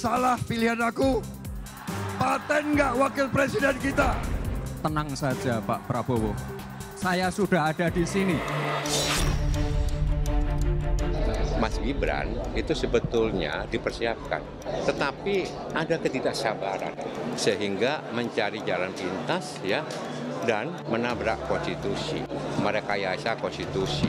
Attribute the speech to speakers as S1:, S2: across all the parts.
S1: salah pilihan aku? Paten nggak wakil presiden kita?
S2: Tenang saja Pak Prabowo,
S3: saya sudah ada di sini.
S2: Mas Gibran itu sebetulnya dipersiapkan. Tetapi ada ketidaksabaran sehingga mencari jalan pintas ya dan menabrak konstitusi, merekayasa konstitusi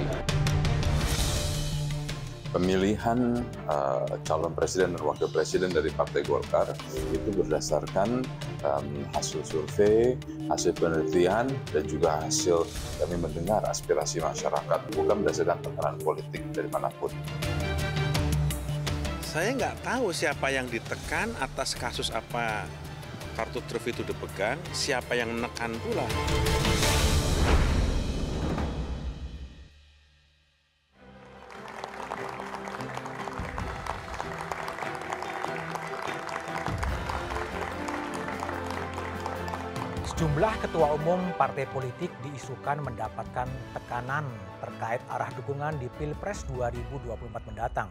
S1: pemilihan uh, calon presiden dan wakil presiden dari Partai Golkar itu berdasarkan um, hasil survei, hasil penelitian, dan juga hasil kami mendengar aspirasi masyarakat, bukan berdasarkan tekanan politik dari manapun. Saya nggak tahu siapa yang ditekan atas kasus apa kartu truf itu dipegang, siapa yang menekan pula.
S4: Sejumlah ketua umum partai politik diisukan mendapatkan tekanan terkait arah dukungan di Pilpres 2024 mendatang.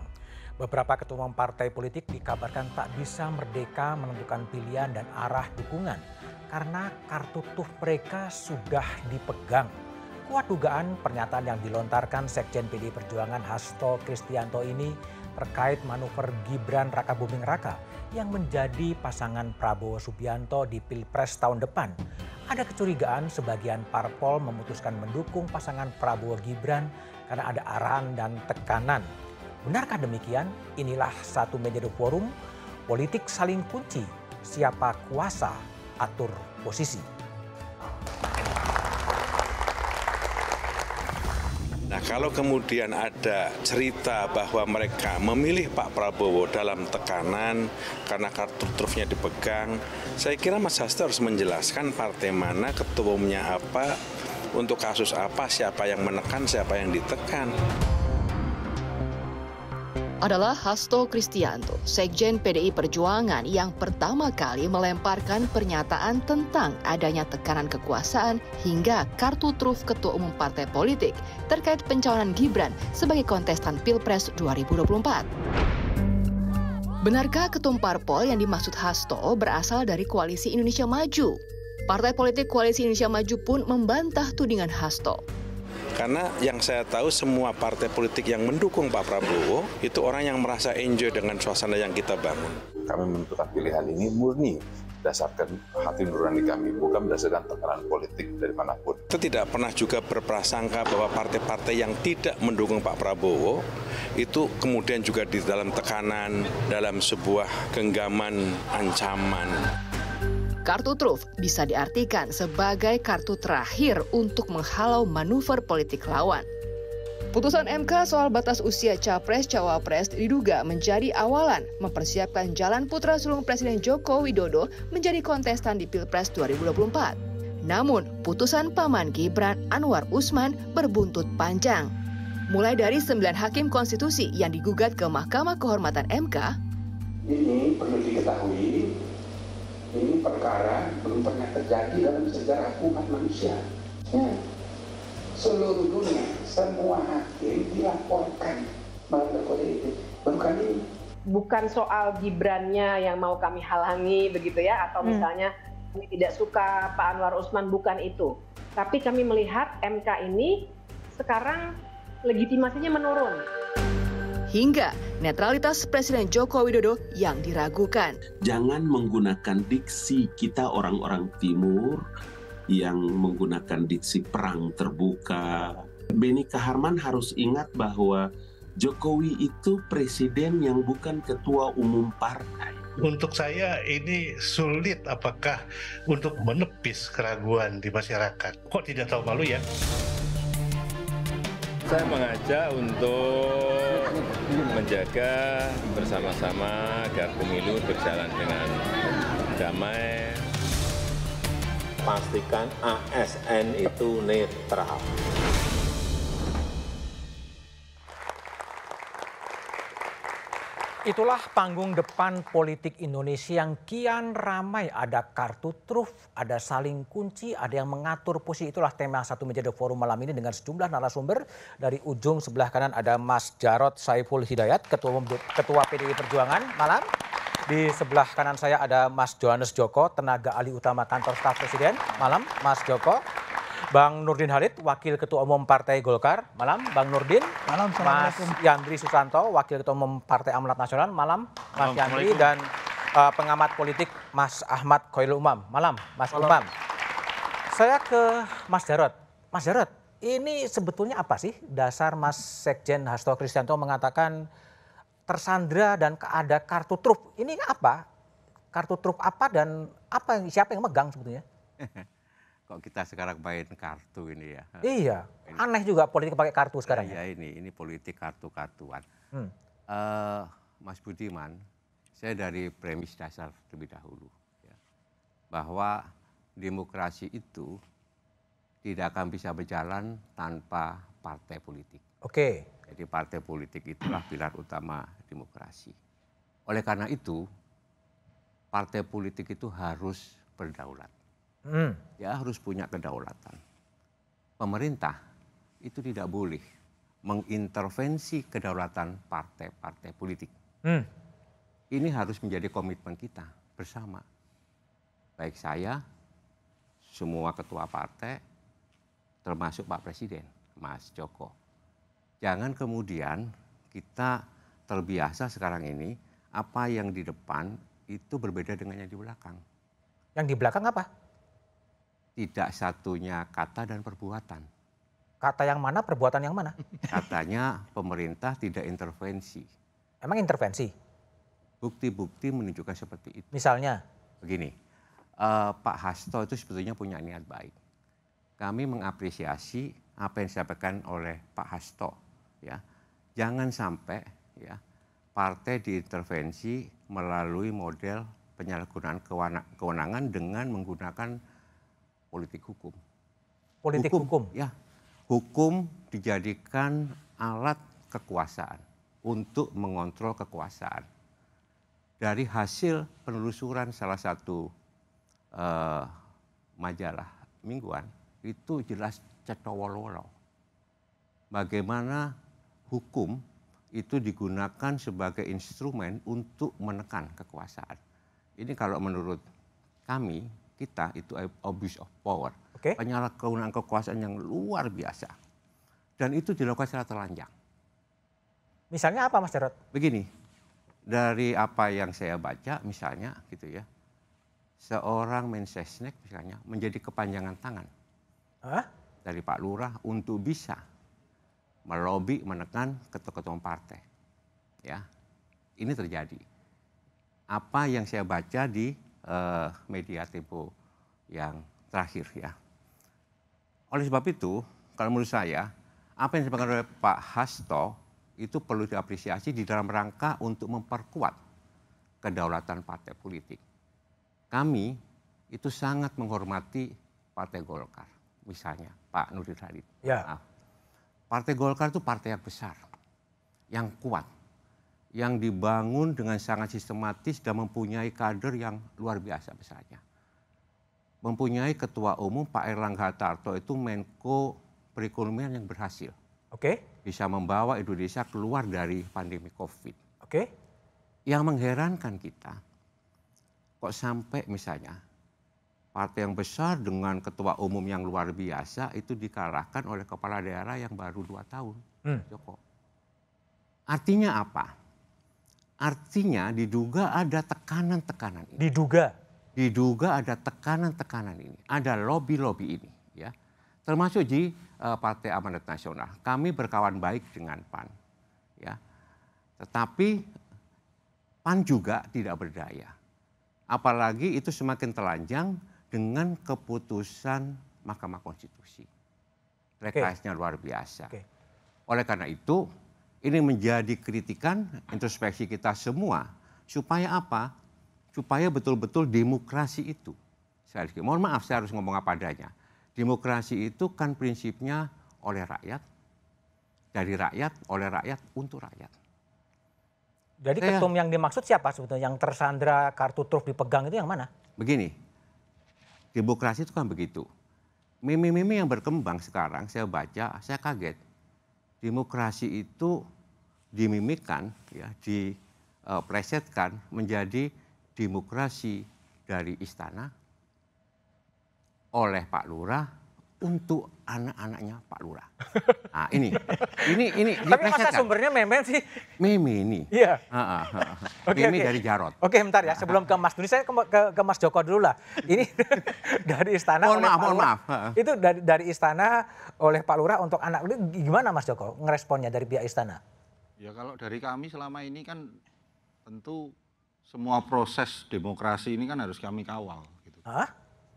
S4: Beberapa ketua umum partai politik dikabarkan tak bisa merdeka menentukan pilihan dan arah dukungan karena kartu tuh mereka sudah dipegang. Kuat dugaan pernyataan yang dilontarkan Sekjen PD Perjuangan Hasto Kristianto ini terkait manuver Gibran Raka Buming Raka yang menjadi pasangan Prabowo Subianto di Pilpres tahun depan. Ada kecurigaan sebagian parpol memutuskan mendukung pasangan Prabowo Gibran karena ada arahan dan tekanan. Benarkah demikian? Inilah satu media forum politik saling kunci, siapa kuasa atur posisi.
S1: Nah, kalau kemudian ada cerita bahwa mereka memilih Pak Prabowo dalam tekanan karena kartu trufnya dipegang, saya kira Mas Hasto harus menjelaskan partai mana, ketua umumnya apa, untuk kasus apa, siapa yang menekan, siapa yang ditekan
S5: adalah Hasto Kristianto, Sekjen PDI Perjuangan yang pertama kali melemparkan pernyataan tentang adanya tekanan kekuasaan hingga kartu truf Ketua Umum Partai Politik terkait pencalonan Gibran sebagai kontestan Pilpres 2024. Benarkah ketum parpol yang dimaksud Hasto berasal dari Koalisi Indonesia Maju? Partai politik Koalisi Indonesia Maju pun membantah tudingan Hasto.
S1: Karena yang saya tahu semua partai politik yang mendukung Pak Prabowo itu orang yang merasa enjoy dengan suasana yang kita bangun. Kami menentukan pilihan ini murni dasarkan hati nurani kami, bukan berdasarkan tekanan politik dari manapun. Kita tidak pernah juga berprasangka bahwa partai-partai yang tidak mendukung Pak Prabowo itu kemudian juga di dalam tekanan, dalam sebuah genggaman, ancaman.
S5: Kartu truf bisa diartikan sebagai kartu terakhir untuk menghalau manuver politik lawan. Putusan MK soal batas usia capres-cawapres diduga menjadi awalan mempersiapkan jalan putra sulung Presiden Joko Widodo menjadi kontestan di Pilpres 2024. Namun, putusan Paman Gibran Anwar Usman berbuntut panjang. Mulai dari sembilan hakim konstitusi yang digugat ke Mahkamah Kehormatan MK,
S1: ini perlu diketahui ini perkara belum pernah terjadi dalam sejarah umat manusia
S5: ya.
S6: seluruh dunia semua hakim dilaporkan melanggar kode
S5: etik baru kali ini bukan soal Gibrannya yang mau kami halangi begitu ya atau hmm. misalnya kami tidak suka Pak Anwar Usman bukan itu tapi kami melihat MK ini sekarang legitimasinya menurun hingga netralitas Presiden Joko Widodo yang diragukan.
S1: Jangan menggunakan diksi kita orang-orang timur yang menggunakan diksi perang terbuka. Beni Kaharman harus ingat bahwa Jokowi itu presiden yang bukan ketua umum partai untuk saya ini sulit apakah untuk menepis keraguan di masyarakat. Kok tidak tahu malu ya?
S2: Saya mengajak untuk menjaga bersama-sama agar pemilu berjalan dengan damai. Pastikan ASN itu netral.
S4: Itulah panggung depan politik Indonesia yang kian ramai. Ada kartu truf, ada saling kunci, ada yang mengatur posisi. Itulah tema satu menjadi forum malam ini dengan sejumlah narasumber. Dari ujung sebelah kanan ada Mas Jarot Saiful Hidayat, Ketua, Ketua PDI Perjuangan. Malam. Di sebelah kanan saya ada Mas Johannes Joko, tenaga ahli utama kantor staf presiden. Malam, Mas Joko. Bang Nurdin Halid, Wakil Ketua Umum Partai Golkar. Malam, Bang Nurdin. Malam, Mas Yandri Susanto, Wakil Ketua Umum Partai Amanat Nasional. Malam, Mas malam, Yandri. Dan uh, pengamat politik Mas Ahmad Koirul Umam. Malam, Mas malam. Umam. Saya ke Mas Jarot. Mas Jarot, ini sebetulnya apa sih dasar Mas Sekjen Hasto Kristianto mengatakan tersandra dan ada kartu truf. Ini apa? Kartu truf apa dan apa siapa yang megang sebetulnya?
S2: kok kita sekarang main kartu ini ya. Iya, aneh juga politik pakai kartu sekarang. ya. Iya, ini, ini politik kartu-kartuan. Hmm. Uh, Mas Budiman, saya dari premis dasar terlebih dahulu. Ya, bahwa demokrasi itu tidak akan bisa berjalan tanpa partai politik. Oke. Okay. Jadi partai politik itulah pilar utama demokrasi. Oleh karena itu, partai politik itu harus berdaulat
S4: Hmm. Dia
S2: ya, harus punya kedaulatan. Pemerintah itu tidak boleh mengintervensi kedaulatan partai-partai politik. Hmm. Ini harus menjadi komitmen kita bersama. Baik saya, semua ketua partai, termasuk Pak Presiden, Mas Joko. Jangan kemudian kita terbiasa sekarang ini apa yang di depan itu berbeda dengan yang di belakang.
S4: Yang di belakang apa?
S2: tidak satunya kata dan perbuatan.
S4: Kata yang mana, perbuatan yang mana?
S2: Katanya pemerintah tidak intervensi. Emang intervensi? Bukti-bukti menunjukkan seperti itu. Misalnya? Begini, uh, Pak Hasto itu sebetulnya punya niat baik. Kami mengapresiasi apa yang disampaikan oleh Pak Hasto. Ya, jangan sampai ya partai diintervensi melalui model penyalahgunaan kewenangan dengan menggunakan politik hukum.
S4: Politik hukum? hukum.
S2: Ya, hukum dijadikan alat kekuasaan untuk mengontrol kekuasaan. Dari hasil penelusuran salah satu uh, majalah mingguan itu jelas cetowololo. Bagaimana hukum itu digunakan sebagai instrumen untuk menekan kekuasaan. Ini kalau menurut kami kita itu abuse of power. Okay. Penyalahgunaan kekuasaan yang luar biasa. Dan itu dilakukan secara telanjang. Misalnya apa Mas Jarot? Begini, dari apa yang saya baca misalnya gitu ya. Seorang mensesnek misalnya menjadi kepanjangan tangan. Huh? Dari Pak Lurah untuk bisa melobi menekan ketua-ketua partai. Ya. Ini terjadi. Apa yang saya baca di uh, media tempo yang terakhir ya. Oleh sebab itu, kalau menurut saya, apa yang disampaikan oleh Pak Hasto itu perlu diapresiasi di dalam rangka untuk memperkuat kedaulatan partai politik. Kami itu sangat menghormati Partai Golkar, misalnya Pak Nurdin Halid. Ya. Nah, Partai Golkar itu partai yang besar, yang kuat, yang dibangun dengan sangat sistematis dan mempunyai kader yang luar biasa besarnya. Mempunyai ketua umum Pak Erlangga Hartarto itu Menko Perekonomian yang berhasil. Oke. Okay. Bisa membawa Indonesia keluar dari pandemi COVID. Oke. Okay. Yang mengherankan kita, kok sampai misalnya partai yang besar dengan ketua umum yang luar biasa itu dikalahkan oleh kepala daerah yang baru dua tahun, hmm. Joko. Artinya apa? Artinya diduga ada tekanan-tekanan ini. Diduga? Diduga ada tekanan-tekanan ini. Ada lobby-lobby ini. ya Termasuk di uh, Partai Amanat Nasional. Kami berkawan baik dengan PAN. ya Tetapi PAN juga tidak berdaya. Apalagi itu semakin telanjang dengan keputusan Mahkamah Konstitusi. Rekasnya okay. luar biasa. Okay. Oleh karena itu ini menjadi kritikan introspeksi kita semua. Supaya apa? Supaya betul-betul demokrasi itu. Saya harus, mohon maaf saya harus ngomong apa adanya. Demokrasi itu kan prinsipnya oleh rakyat, dari rakyat, oleh rakyat, untuk rakyat.
S4: Jadi saya, ketum yang dimaksud siapa sebetulnya? Yang tersandra kartu truf dipegang itu yang mana?
S2: Begini, demokrasi itu kan begitu. Meme-meme yang berkembang sekarang saya baca, saya kaget demokrasi itu dimimikan, ya, diplesetkan e, menjadi demokrasi dari istana oleh Pak Lurah untuk anak-anaknya
S4: Pak Lurah. Nah, ini, ini, ini. Tapi masa sumbernya meme sih? Meme ini. Iya. Ini ah, ah, ah, meme dari Jarot. Oke, okay, bentar ya. Sebelum ke Mas Duni, saya ke, ke, ke Mas Joko dulu lah. Ini dari istana. Mohon maaf, mohon maaf. Itu dari, dari istana oleh Pak Lurah untuk anak. Gimana Mas Joko ngeresponnya dari pihak istana?
S3: Ya kalau dari kami selama ini kan tentu semua proses demokrasi ini kan harus kami kawal. Gitu. Hah?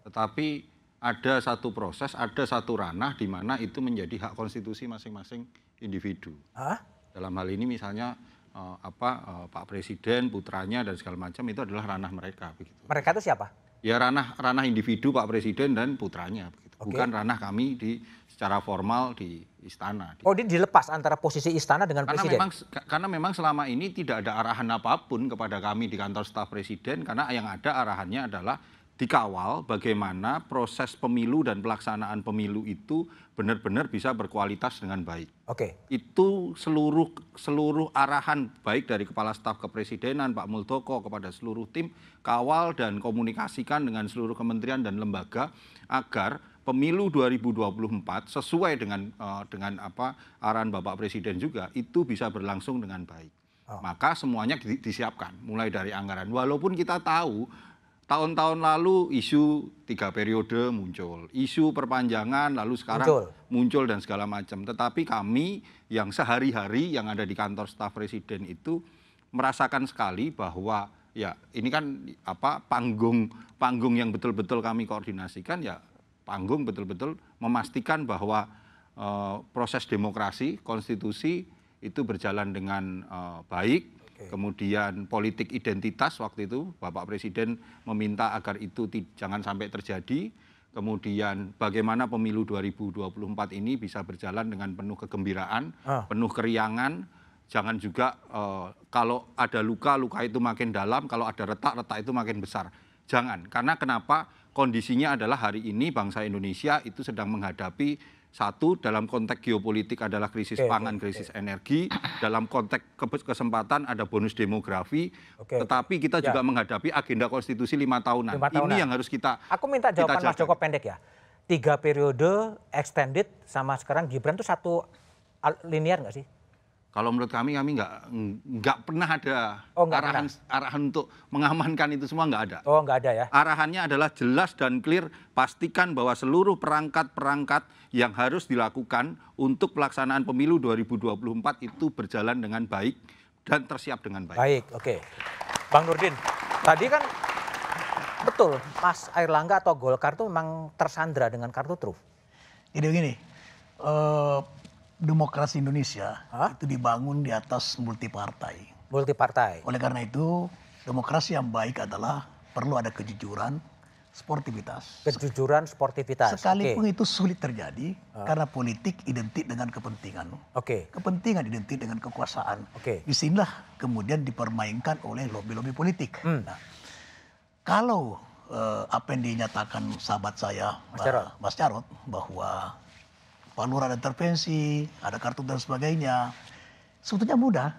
S3: Tetapi ada satu proses, ada satu ranah di mana itu menjadi hak konstitusi masing-masing individu. Hah? Dalam hal ini misalnya uh, apa uh, Pak Presiden, putranya dan segala macam itu adalah ranah mereka begitu.
S4: Mereka itu siapa?
S3: Ya ranah ranah individu Pak Presiden dan putranya begitu. Okay. Bukan ranah kami di secara formal di istana.
S4: Oh, ini dilepas antara posisi istana dengan karena presiden. Memang,
S3: karena memang selama ini tidak ada arahan apapun kepada kami di kantor staf presiden karena yang ada arahannya adalah dikawal bagaimana proses pemilu dan pelaksanaan pemilu itu benar-benar bisa berkualitas dengan baik. Oke. Okay. Itu seluruh seluruh arahan baik dari kepala staf kepresidenan Pak Muldoko kepada seluruh tim kawal dan komunikasikan dengan seluruh kementerian dan lembaga agar pemilu 2024 sesuai dengan uh, dengan apa arahan Bapak Presiden juga itu bisa berlangsung dengan baik. Oh. Maka semuanya di, disiapkan mulai dari anggaran. Walaupun kita tahu tahun-tahun lalu isu tiga periode muncul, isu perpanjangan lalu sekarang muncul, muncul dan segala macam. Tetapi kami yang sehari-hari yang ada di kantor staf presiden itu merasakan sekali bahwa ya ini kan apa panggung panggung yang betul-betul kami koordinasikan ya panggung betul-betul memastikan bahwa uh, proses demokrasi konstitusi itu berjalan dengan uh, baik kemudian politik identitas waktu itu Bapak Presiden meminta agar itu jangan sampai terjadi, kemudian bagaimana pemilu 2024 ini bisa berjalan dengan penuh kegembiraan, ah. penuh keriangan, jangan juga uh, kalau ada luka, luka itu makin dalam, kalau ada retak, retak itu makin besar. Jangan, karena kenapa kondisinya adalah hari ini bangsa Indonesia itu sedang menghadapi satu, dalam konteks geopolitik adalah krisis okay, pangan, krisis okay. energi. Dalam konteks kesempatan ada bonus demografi. Okay. Tetapi kita ya. juga menghadapi agenda konstitusi lima tahunan. Lima tahunan. Ini yang harus kita
S4: Aku minta jawaban Mas Joko pendek ya. Tiga periode extended sama sekarang Gibran itu satu linear nggak sih?
S3: Kalau menurut kami, kami nggak nggak pernah ada oh, enggak, arahan enggak. arahan untuk mengamankan itu semua nggak ada. Oh nggak ada ya. Arahannya adalah jelas dan clear, pastikan bahwa seluruh perangkat-perangkat yang harus dilakukan untuk pelaksanaan pemilu 2024 itu berjalan dengan baik dan tersiap dengan baik. Baik, oke. Okay. Bang Nurdin, tadi kan betul
S4: Mas Air Langga atau Golkar itu memang tersandra dengan kartu truf.
S7: Jadi begini, uh demokrasi Indonesia Hah? itu dibangun di atas Multi partai. Oleh karena itu, demokrasi yang baik adalah perlu ada kejujuran, sportivitas. Kejujuran, sportivitas. Sekalipun okay. itu sulit terjadi Hah? karena politik identik dengan kepentingan. Oke. Okay. Kepentingan identik dengan kekuasaan. Oke. Okay. Disinilah kemudian dipermainkan oleh lobby-lobby politik. Hmm. Nah, kalau uh, apa yang dinyatakan sahabat saya Mas Jarot, bahwa Pak Lurah ada intervensi, ada kartu dan sebagainya. Sebetulnya mudah.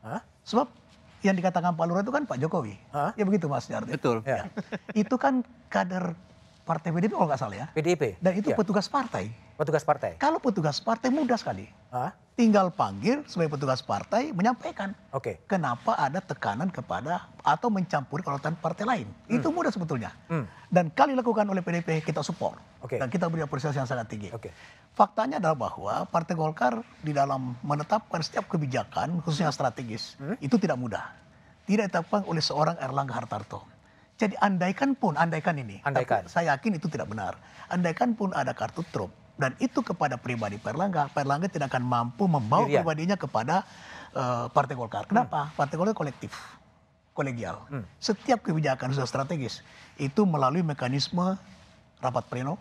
S7: Hah? Sebab yang dikatakan Pak Lurah itu kan Pak Jokowi. Hah? Ya begitu Mas Nyardi. Betul. Ya. ya. itu kan kader partai PDIP kalau nggak salah ya. PDIP? Dan itu ya. petugas partai. Petugas partai? Kalau petugas partai mudah sekali. Hah? tinggal panggil sebagai petugas partai menyampaikan okay. kenapa ada tekanan kepada atau mencampuri kelautan partai lain. Hmm. Itu mudah sebetulnya. Hmm. Dan kali lakukan oleh PDP kita support okay. dan kita beri apresiasi yang sangat tinggi. Okay. Faktanya adalah bahwa Partai Golkar di dalam menetapkan setiap kebijakan khususnya strategis hmm. itu tidak mudah. Tidak ditetapkan oleh seorang Erlangga Hartarto. Jadi andaikan pun, andaikan ini, andaikan. saya yakin itu tidak benar. Andaikan pun ada kartu trump, dan itu kepada pribadi Perlangga, Perlangga tidak akan mampu membawa iya, iya. pribadinya kepada uh, Partai Golkar. Hmm. Kenapa? Hmm. Partai Golkar kolektif, kolegial. Hmm. Setiap kebijakan sudah strategis itu melalui mekanisme rapat pleno,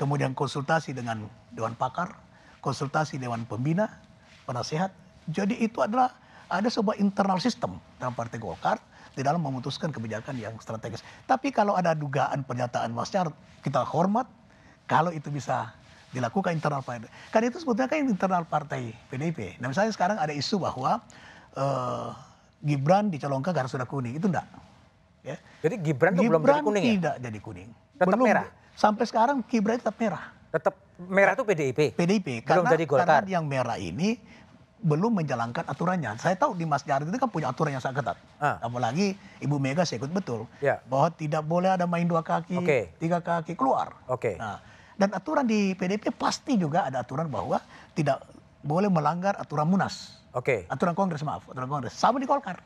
S7: kemudian konsultasi dengan dewan pakar, konsultasi dewan pembina, penasehat. Jadi itu adalah ada sebuah internal sistem dalam Partai Golkar di dalam memutuskan kebijakan yang strategis. Tapi kalau ada dugaan pernyataan Mas Syar, kita hormat kalau itu bisa dilakukan internal partai. Kan itu sebetulnya kan internal partai PDIP. Nah misalnya sekarang ada isu bahwa uh, Gibran dicalonkan karena sudah kuning, itu enggak.
S4: Ya. Jadi Gibran, Gibran belum jadi kuning ya? tidak ya? jadi kuning.
S7: Tetap belum, merah? Sampai sekarang Gibran tetap merah. Tetap
S4: merah itu PDIP?
S7: PDIP. Belum karena, jadi Golkar? Karena yang merah ini belum menjalankan aturannya. Saya tahu di Mas Jarod itu kan punya aturan yang sangat ketat. Ah. Apalagi Ibu Mega saya ikut betul. Ya. Bahwa tidak boleh ada main dua kaki, okay. tiga kaki, keluar. Okay. Nah, dan aturan di PDP pasti juga ada aturan bahwa tidak boleh melanggar aturan munas. Oke. Okay. Aturan kongres maaf, aturan kongres. Sama di Golkar.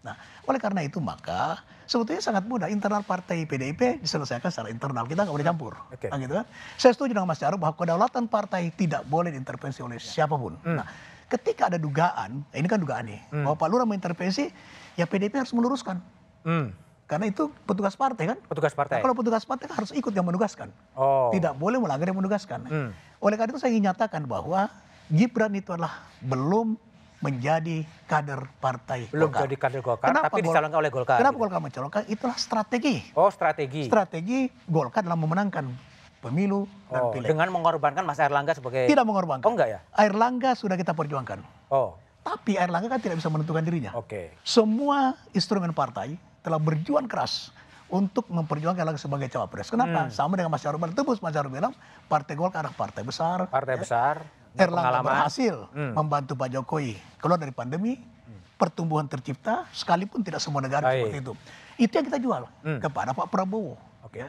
S7: Nah, oleh karena itu maka sebetulnya sangat mudah internal partai PDIP diselesaikan secara internal. Kita nggak boleh campur. Okay. Nah, gitu kan. Saya setuju dengan Mas Jarum bahwa kedaulatan partai tidak boleh diintervensi oleh ya. siapapun. Hmm. Nah, ketika ada dugaan, eh, ini kan dugaan nih, hmm. bahwa Pak Lurah mengintervensi, ya PDIP harus meluruskan. Hmm. Karena itu petugas partai kan? Petugas nah, partai. Nah, kalau petugas partai kan harus ikut yang menugaskan. Oh. Tidak boleh melanggar yang menugaskan. Hmm. Oleh karena itu saya ingin nyatakan bahwa Gibran itu adalah belum menjadi kader partai belum Golkar. jadi kader Golkar kenapa tapi Gol oleh Golkar kenapa gitu. Golkar mencalonkan itulah strategi oh strategi strategi Golkar dalam memenangkan pemilu dan oh, dengan
S4: mengorbankan Mas Erlangga sebagai tidak
S7: mengorbankan oh enggak ya Erlangga sudah kita perjuangkan oh tapi Erlangga kan tidak bisa menentukan dirinya oke okay. semua instrumen partai telah berjuang keras untuk memperjuangkan Erlangga sebagai cawapres. Kenapa? Hmm. Sama dengan Mas Syarul tebus Mas Jarum bilang partai Golkar adalah partai besar. Partai ya. besar. Erlangga pengalaman. berhasil hmm. membantu Pak Jokowi keluar dari pandemi, hmm. pertumbuhan tercipta sekalipun tidak semua negara Baik. seperti itu. Itu yang kita jual hmm. kepada Pak Prabowo. Oke. Okay. Ya.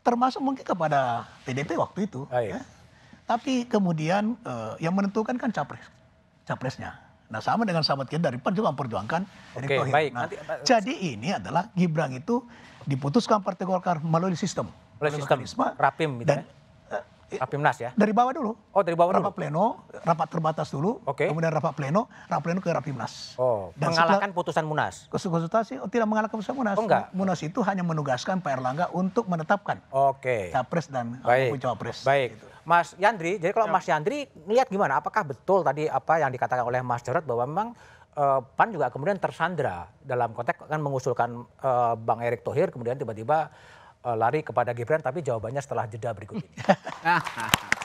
S7: Termasuk mungkin kepada PDP waktu itu. Ya. Tapi kemudian uh, yang menentukan kan capres, capresnya. Nah sama dengan sahabat kita dari PAN juga memperjuangkan Erick Thohir. Baik. Nah, Nanti, jadi ini adalah Gibran itu diputuskan Partai Golkar melalui sistem. Melalui sistem rapim gitu dan, ya?
S4: Eh, eh, Rapimnas
S7: ya? Dari bawah dulu. Oh dari bawah rapat dulu? Rapat pleno, rapat terbatas dulu, okay. kemudian rapat pleno, rapat pleno ke Rapimnas. Oh, Dan mengalahkan
S4: putusan Munas?
S7: Konsultasi oh, tidak mengalahkan putusan Munas. Oh enggak? Munas itu hanya menugaskan Pak Erlangga untuk menetapkan. Oke. Okay. Capres dan
S4: Baik. Cawapres. Baik. Gitu. Mas Yandri, jadi kalau ya. Mas Yandri melihat gimana? Apakah betul tadi apa yang dikatakan oleh Mas Jarot bahwa memang uh, PAN juga kemudian tersandra dalam konteks kan mengusulkan uh, Bang Erick Thohir kemudian tiba-tiba uh, lari kepada Gibran tapi jawabannya setelah jeda berikut ini.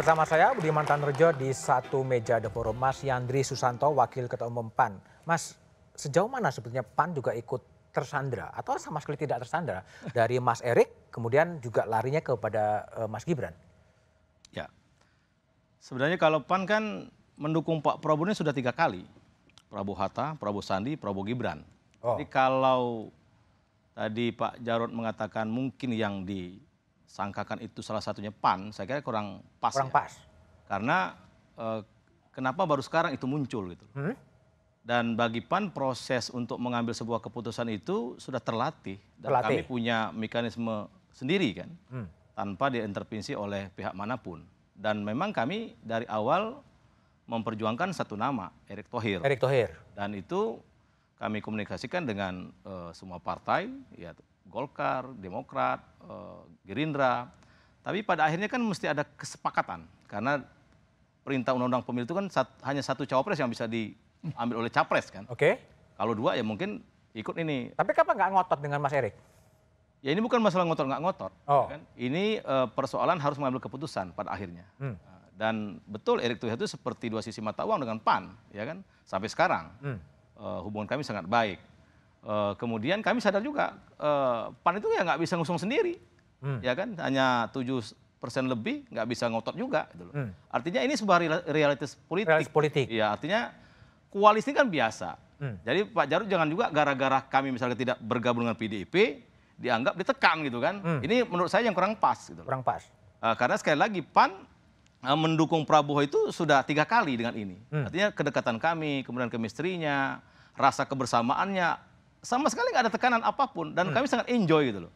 S4: bersama saya Mantan Rejo di satu meja The Forum. Mas Yandri Susanto, Wakil Ketua Umum PAN. Mas, sejauh mana sebetulnya PAN juga ikut tersandra atau sama sekali tidak tersandra dari Mas Erik kemudian juga larinya kepada uh, Mas Gibran?
S8: Ya, sebenarnya kalau PAN kan mendukung Pak Prabowo ini sudah tiga kali. Prabowo Hatta, Prabowo Sandi, Prabowo Gibran. Oh. Jadi kalau tadi Pak Jarod mengatakan mungkin yang di sangkakan itu salah satunya PAN, saya kira kurang pas. Kurang ya. pas. Karena e, kenapa baru sekarang itu muncul gitu. Hmm? Dan bagi PAN proses untuk mengambil sebuah keputusan itu sudah terlatih dan terlatih. kami punya mekanisme sendiri kan. Hmm. Tanpa diintervensi oleh pihak manapun. Dan memang kami dari awal memperjuangkan satu nama, Erick Thohir. Erick Thohir. Dan itu kami komunikasikan dengan e, semua partai, ya Golkar, Demokrat, eh, Gerindra. Tapi pada akhirnya kan mesti ada kesepakatan karena perintah undang-undang pemilu itu kan sat, hanya satu cawapres yang bisa diambil oleh capres kan. Oke. Okay. Kalau dua ya mungkin ikut ini. Tapi kenapa nggak ngotot dengan Mas Erik? Ya ini bukan masalah ngotot nggak ngotot. Oh. Kan? Ini uh, persoalan harus mengambil keputusan pada akhirnya. Hmm. Nah, dan betul Erick Thohir itu seperti dua sisi mata uang dengan PAN, ya kan? Sampai sekarang hmm. uh, hubungan kami sangat baik. Eh, kemudian kami sadar juga uh, PAN itu ya nggak bisa ngusung sendiri, hmm. ya kan? Hanya tujuh persen lebih nggak bisa ngotot juga. Gitu loh. Hmm. Artinya ini sebuah realitas politik. Realitas politik. Ya artinya koalisi kan biasa. Hmm. Jadi Pak Jarod jangan juga gara-gara kami misalnya tidak bergabung dengan PDIP dianggap ditekan gitu kan. Hmm. Ini menurut saya yang kurang pas gitu. Kurang pas. Uh, karena sekali lagi PAN mendukung Prabowo itu sudah tiga kali dengan ini. Hmm. Artinya kedekatan kami, kemudian kemistrinya, rasa kebersamaannya, sama sekali nggak ada tekanan apapun dan hmm. kami sangat enjoy gitu loh.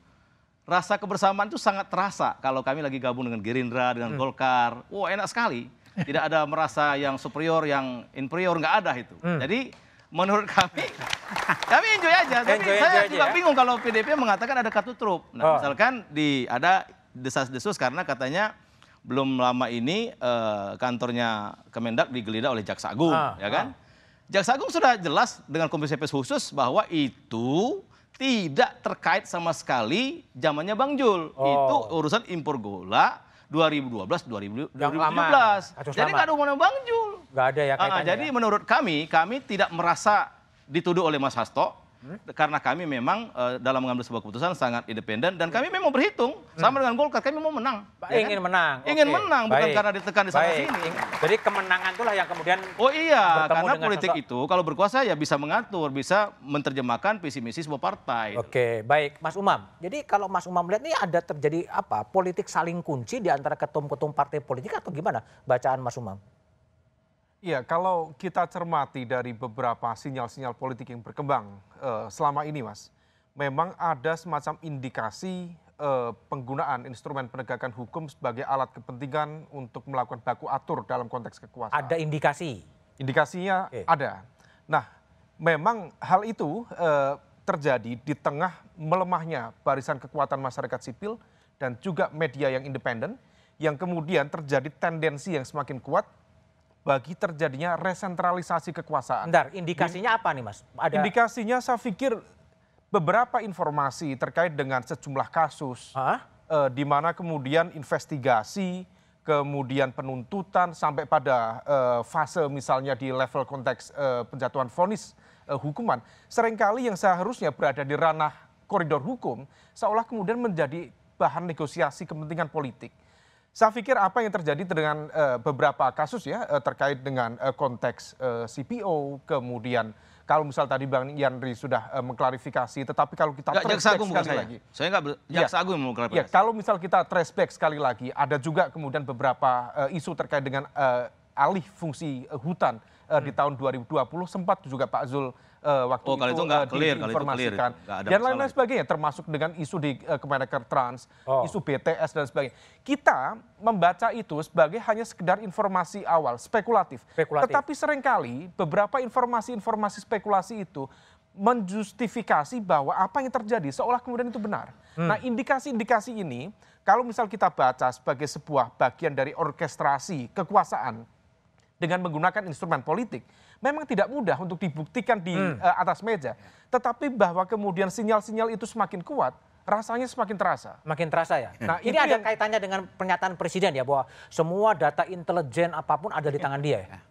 S8: Rasa kebersamaan itu sangat terasa kalau kami lagi gabung dengan Gerindra, dengan hmm. Golkar. Wah, wow, enak sekali. Tidak ada merasa yang superior, yang inferior nggak ada itu. Hmm. Jadi menurut kami kami enjoy aja. Tapi enjoy, saya enjoy juga aja, ya. bingung kalau PDP mengatakan ada kartu truk. Nah, oh. misalkan di ada desas-desus karena katanya belum lama ini uh, kantornya Kemendak digelida oleh Jaksa Agung, ah, ya kan? Ah. Jaksa Agung sudah jelas dengan komisi khusus bahwa itu tidak terkait sama sekali zamannya Bang Jul. Oh. Itu urusan impor gula 2012 2017. Jadi nggak ada hubungan Bang Jul. Nggak ada ya ah, ah, kaitannya. Uh, jadi ya? menurut kami, kami tidak merasa dituduh oleh Mas Hasto karena kami memang uh, dalam mengambil sebuah keputusan sangat independen dan kami memang berhitung sama dengan Golkar kami mau menang. Ba ya kan? ingin kan? menang. Ingin okay. menang bukan karena ditekan di sana Baik. sini. Jadi kemenangan itulah yang kemudian Oh iya, karena politik sosok... itu kalau berkuasa ya bisa mengatur, bisa menerjemahkan visi misi sebuah partai. Oke, okay. baik Mas Umam. Jadi kalau Mas Umam melihat
S4: ini ada terjadi apa? Politik saling kunci di antara ketum-ketum partai politik atau gimana bacaan Mas Umam?
S9: Iya, kalau kita cermati dari beberapa sinyal-sinyal politik yang berkembang uh, selama ini, Mas, memang ada semacam indikasi uh, penggunaan instrumen penegakan hukum sebagai alat kepentingan untuk melakukan baku atur dalam konteks kekuasaan. Ada indikasi? Indikasinya okay. ada. Nah, memang hal itu uh, terjadi di tengah melemahnya barisan kekuatan masyarakat sipil dan juga media yang independen, yang kemudian terjadi tendensi yang semakin kuat bagi terjadinya resentralisasi kekuasaan. Bentar, indikasinya apa nih Mas? Ada... Indikasinya saya pikir beberapa informasi terkait dengan sejumlah kasus uh, di mana kemudian investigasi, kemudian penuntutan sampai pada uh, fase misalnya di level konteks uh, penjatuhan vonis eh, hukuman, seringkali yang seharusnya berada di ranah koridor hukum seolah kemudian menjadi bahan negosiasi kepentingan politik. Saya pikir apa yang terjadi dengan uh, beberapa kasus ya uh, terkait dengan uh, konteks uh, CPO kemudian kalau misal tadi Bang Yandri sudah uh, mengklarifikasi tetapi kalau kita trace sekali saya. lagi.
S8: Saya nggak iya. jaksa ya, agung mengklarifikasi. Ya,
S9: kalau misal kita back sekali lagi ada juga kemudian beberapa uh, isu terkait dengan uh, alih fungsi uh, hutan uh, hmm. di tahun 2020 sempat juga Pak Zul uh, waktu oh, itu, itu nggak uh, clear, kalau itu dan lain-lain sebagainya, termasuk dengan isu di uh, Kemenaker Trans, oh. isu BTS dan sebagainya. Kita membaca itu sebagai hanya sekedar informasi awal, spekulatif. spekulatif. Tetapi seringkali beberapa informasi-informasi spekulasi itu menjustifikasi bahwa apa yang terjadi seolah kemudian itu benar. Hmm. Nah, indikasi-indikasi ini kalau misal kita baca sebagai sebuah bagian dari orkestrasi kekuasaan dengan menggunakan instrumen politik, memang tidak mudah untuk dibuktikan di hmm. uh, atas
S4: meja. Tetapi bahwa kemudian sinyal-sinyal itu semakin kuat, rasanya semakin terasa. Makin terasa ya. Hmm. Nah, nah, ini ada yang... kaitannya dengan pernyataan presiden ya bahwa semua data intelijen apapun ada di tangan dia ya. Hmm.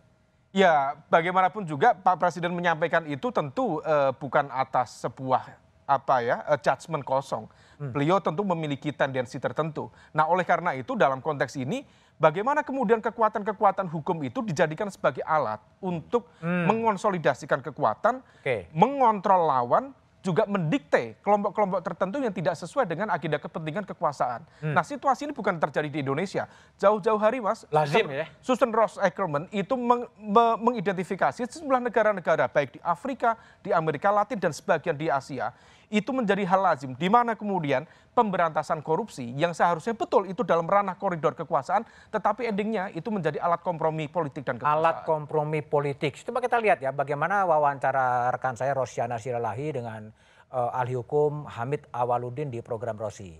S9: Ya, bagaimanapun juga Pak Presiden menyampaikan itu tentu uh, bukan atas sebuah apa ya uh, judgement kosong. Hmm. Beliau tentu memiliki tendensi tertentu. Nah, oleh karena itu dalam konteks ini Bagaimana kemudian kekuatan-kekuatan hukum itu dijadikan sebagai alat untuk hmm. mengonsolidasikan kekuatan, okay. mengontrol lawan, juga mendikte kelompok-kelompok tertentu yang tidak sesuai dengan agenda kepentingan kekuasaan. Hmm. Nah, situasi ini bukan terjadi di Indonesia. Jauh-jauh hari, Mas, Lazim, ya? Susan Ross Ackerman itu meng, me, mengidentifikasi sejumlah negara-negara, baik di Afrika, di Amerika Latin, dan sebagian di Asia, itu menjadi hal lazim. Di mana kemudian pemberantasan korupsi yang seharusnya betul itu dalam ranah koridor kekuasaan, tetapi endingnya itu menjadi alat kompromi
S4: politik dan kekuasaan. Alat kompromi politik. Coba kita lihat ya bagaimana wawancara rekan saya Rosiana Siralahi dengan uh, ahli hukum Hamid Awaludin di program Rosi.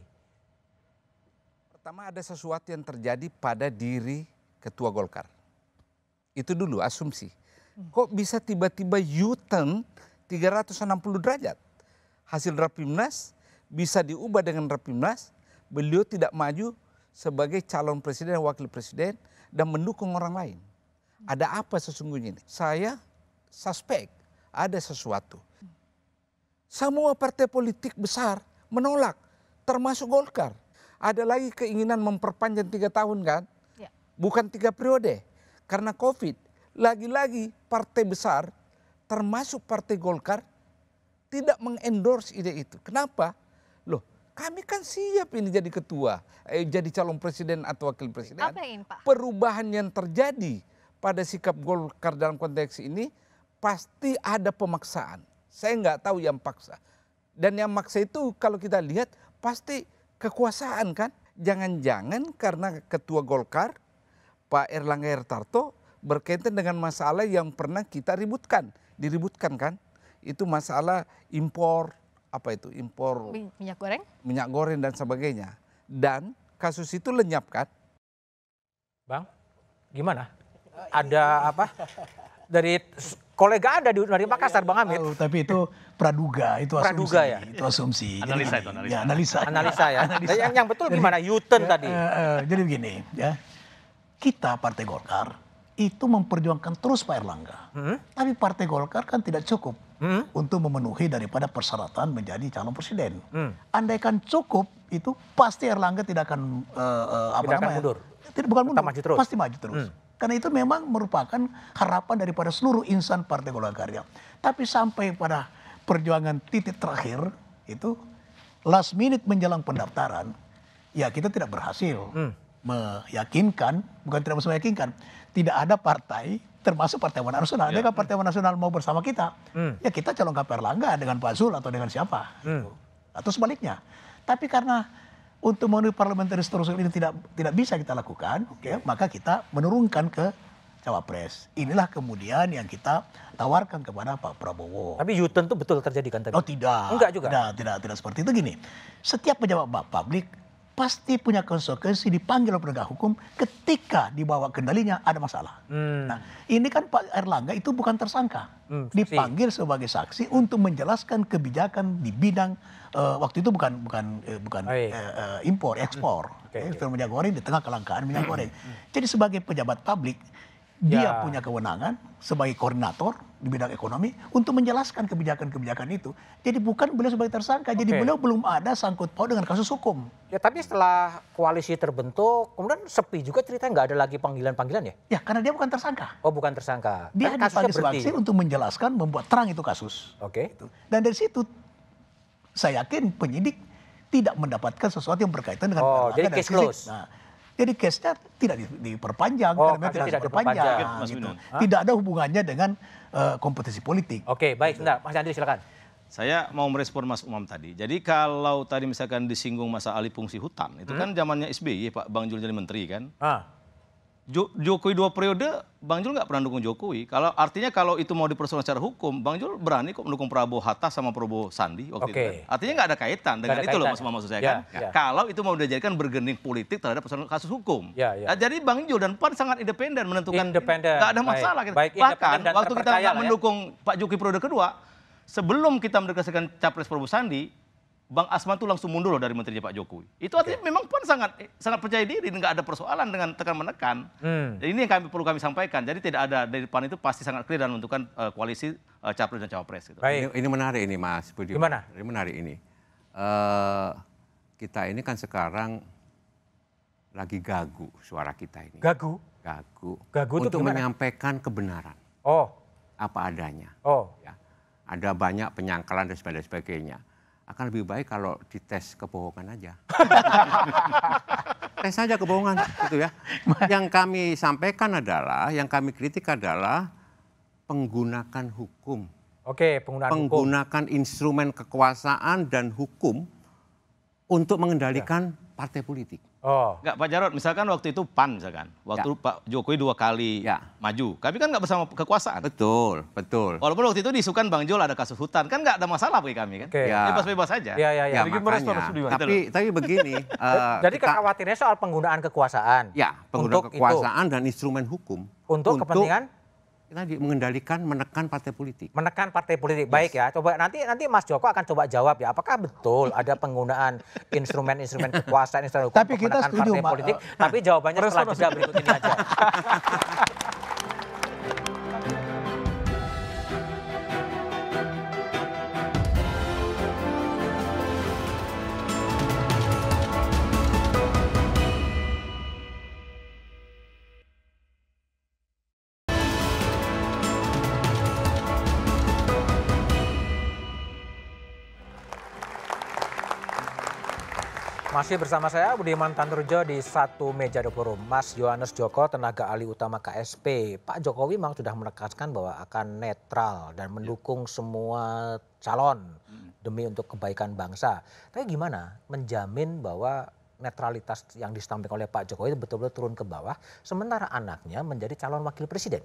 S6: Pertama ada sesuatu yang terjadi pada diri ketua Golkar. Itu dulu asumsi. Kok bisa tiba-tiba U-turn 360 derajat? hasil rapimnas bisa diubah dengan rapimnas, beliau tidak maju sebagai calon presiden dan wakil presiden dan mendukung orang lain. Ada apa sesungguhnya ini? Saya suspek ada sesuatu. Semua partai politik besar menolak, termasuk Golkar. Ada lagi keinginan memperpanjang tiga tahun kan? Ya. Bukan tiga periode karena COVID. Lagi-lagi partai besar, termasuk partai Golkar, tidak mengendorse ide itu. Kenapa? Loh, kami kan siap ini jadi ketua, eh, jadi calon presiden atau wakil presiden. Apa ini, Pak? Perubahan yang terjadi pada sikap Golkar dalam konteks ini pasti ada pemaksaan. Saya nggak tahu yang paksa. Dan yang maksa itu kalau kita lihat pasti kekuasaan kan. Jangan-jangan karena ketua Golkar Pak Erlangga Hartarto berkaitan dengan masalah yang pernah kita ributkan, diributkan kan? itu masalah impor apa itu impor minyak goreng minyak goreng dan sebagainya dan kasus itu lenyap kan bang gimana
S4: ada apa dari kolega ada di dari Makassar, Bang Amir oh, tapi itu
S7: praduga, itu asumsi. Praduga ya. Itu asumsi. Analisa jadi, itu, analisa. Ya, analisa. Analisa ya. analisa. Yang, yang betul jadi, gimana? yuten ya, tadi. Uh, uh, jadi begini, ya. Kita Partai Golkar itu memperjuangkan terus Pak Erlangga. Hmm? Tapi Partai Golkar kan tidak cukup hmm? untuk memenuhi daripada persyaratan menjadi calon presiden. Hmm. Andaikan cukup itu pasti Erlangga tidak akan uh, uh, apa tidak namanya? Akan mundur. Tidak bukan mundur. Maju terus. Pasti maju terus. Hmm. Karena itu memang merupakan harapan daripada seluruh insan Partai Golongan Karya. Tapi sampai pada perjuangan titik terakhir itu last minute menjelang pendaftaran, ya kita tidak berhasil hmm. meyakinkan, bukan tidak meyakinkan, tidak ada partai termasuk Partai Amanat Nasional. Ya. Jika Partai Amanat Nasional mau bersama kita, hmm. ya kita calon Pak langga dengan Pak Zul atau dengan siapa. Hmm. Atau sebaliknya. Tapi karena untuk memenuhi parliamentary terus ini tidak tidak bisa kita lakukan, okay. ya, maka kita menurunkan ke cawapres. Inilah kemudian yang kita tawarkan kepada Pak Prabowo. Tapi Yuten itu betul terjadi kan? tadi? Oh tidak. Enggak juga? Tidak, tidak, tidak seperti itu. Gini, setiap pejabat publik pasti punya konsekuensi dipanggil oleh penegak hukum ketika dibawa kendalinya ada masalah. Hmm. Nah, ini kan Pak Erlangga itu bukan tersangka, hmm, dipanggil sebagai saksi untuk menjelaskan kebijakan di bidang uh, waktu itu bukan bukan uh, bukan oh, iya. uh, impor, hmm. ekspor, hmm. okay, okay. minyak goreng di tengah kelangkaan minyak hmm. goreng. Hmm. Jadi sebagai pejabat publik dia ya. punya kewenangan sebagai koordinator di bidang ekonomi untuk menjelaskan kebijakan-kebijakan itu. Jadi bukan beliau sebagai tersangka, okay. jadi beliau belum ada sangkut paut dengan kasus hukum. Ya
S4: tapi setelah koalisi terbentuk, kemudian sepi juga ceritanya nggak ada lagi panggilan-panggilan ya? Ya karena dia
S7: bukan tersangka. Oh bukan tersangka. Dia hanya dipanggil sebagai untuk menjelaskan, membuat terang itu kasus. Oke. Okay. Gitu. Dan dari situ saya yakin penyidik tidak mendapatkan sesuatu yang berkaitan dengan oh, jadi case close. Nah, jadi case-nya tidak diperpanjang oh, karena tidak, tidak diperpanjang, diperpanjang gitu. Hah? Tidak ada hubungannya dengan uh, kompetisi politik.
S8: Oke, okay, baik, gitu. Mas Andri silakan. Saya mau merespon Mas Umam tadi. Jadi kalau tadi misalkan disinggung masa alih fungsi hutan, itu hmm? kan zamannya SBY Pak Bang Jul jadi menteri kan? Ah. Jokowi dua periode, Bang Jul nggak pernah dukung Jokowi. Kalau artinya kalau itu mau dipersoalkan secara hukum, Bang Jul berani kok mendukung Prabowo Hatta sama Prabowo Sandi waktu okay. itu. Kan. Artinya nggak ada kaitan dengan ada itu kaitan. loh maksud, maksud saya ya, kan. Ya. Nah, kalau itu mau dijadikan bergening politik terhadap persoalan kasus hukum. Ya, ya. Nah, jadi Bang Jul dan Pan sangat independen menentukan. Independen. Nggak ada masalah. Gitu. Baik. Baik, Bahkan waktu kita ya. nggak ya. mendukung Pak Jokowi periode kedua, sebelum kita mendeklarasikan capres Prabowo Sandi, Bang Asman tuh langsung mundur loh dari menterinya Pak Jokowi. Itu artinya okay. memang PAN sangat eh, sangat percaya diri, nggak ada persoalan dengan tekan menekan. Hmm. Jadi ini yang kami perlu kami sampaikan. Jadi tidak ada dari depan itu pasti sangat clear dan menentukan uh, koalisi uh, capres dan cawapres. Gitu. Baik. Ini, ini
S2: menarik ini Mas Budi. Gimana? Ini menarik ini. Uh, kita ini kan sekarang lagi gagu suara kita ini. Gagu? Gagu. Gagu untuk itu menyampaikan kebenaran. Oh. Apa adanya. Oh. Ya. Ada banyak penyangkalan dan sebagainya akan lebih baik kalau dites kebohongan aja. tes saja kebohongan gitu ya. Yang kami sampaikan adalah, yang kami kritik adalah penggunaan hukum.
S4: Oke, penggunaan penggunakan
S2: hukum. instrumen kekuasaan dan hukum untuk mengendalikan ya. partai politik.
S8: Oh. Enggak Pak Jarod, misalkan waktu itu PAN misalkan. Waktu ya. Pak Jokowi dua kali ya. maju. Kami kan enggak bersama kekuasaan. Betul, betul. Walaupun waktu itu disukan Bang Jol ada kasus hutan. Kan enggak ada masalah bagi kami kan. Okay.
S4: Ya. Bebas-bebas saja. Ya, ya, ya. ya
S2: makanya, tapi,
S4: gitu tapi begini. uh, Jadi kita, kekhawatirannya soal penggunaan kekuasaan. Ya, penggunaan kekuasaan
S2: itu. dan instrumen hukum. Untuk, untuk kepentingan?
S4: tadi mengendalikan menekan partai politik menekan partai politik yes. baik ya coba nanti nanti Mas Joko akan coba jawab ya apakah betul ada penggunaan instrumen-instrumen kekuasaan instrumen hukum tapi kita menekan partai politik tapi jawabannya setelah jeda berikut ini aja Masih bersama saya Budiman Tanurjo di satu meja The Forum. Mas Yohanes Joko, tenaga ahli utama KSP. Pak Jokowi memang sudah menekaskan bahwa akan netral dan ya. mendukung semua calon demi untuk kebaikan bangsa. Tapi gimana menjamin bahwa netralitas yang disampaikan oleh Pak Jokowi betul-betul turun ke bawah, sementara anaknya menjadi calon wakil presiden?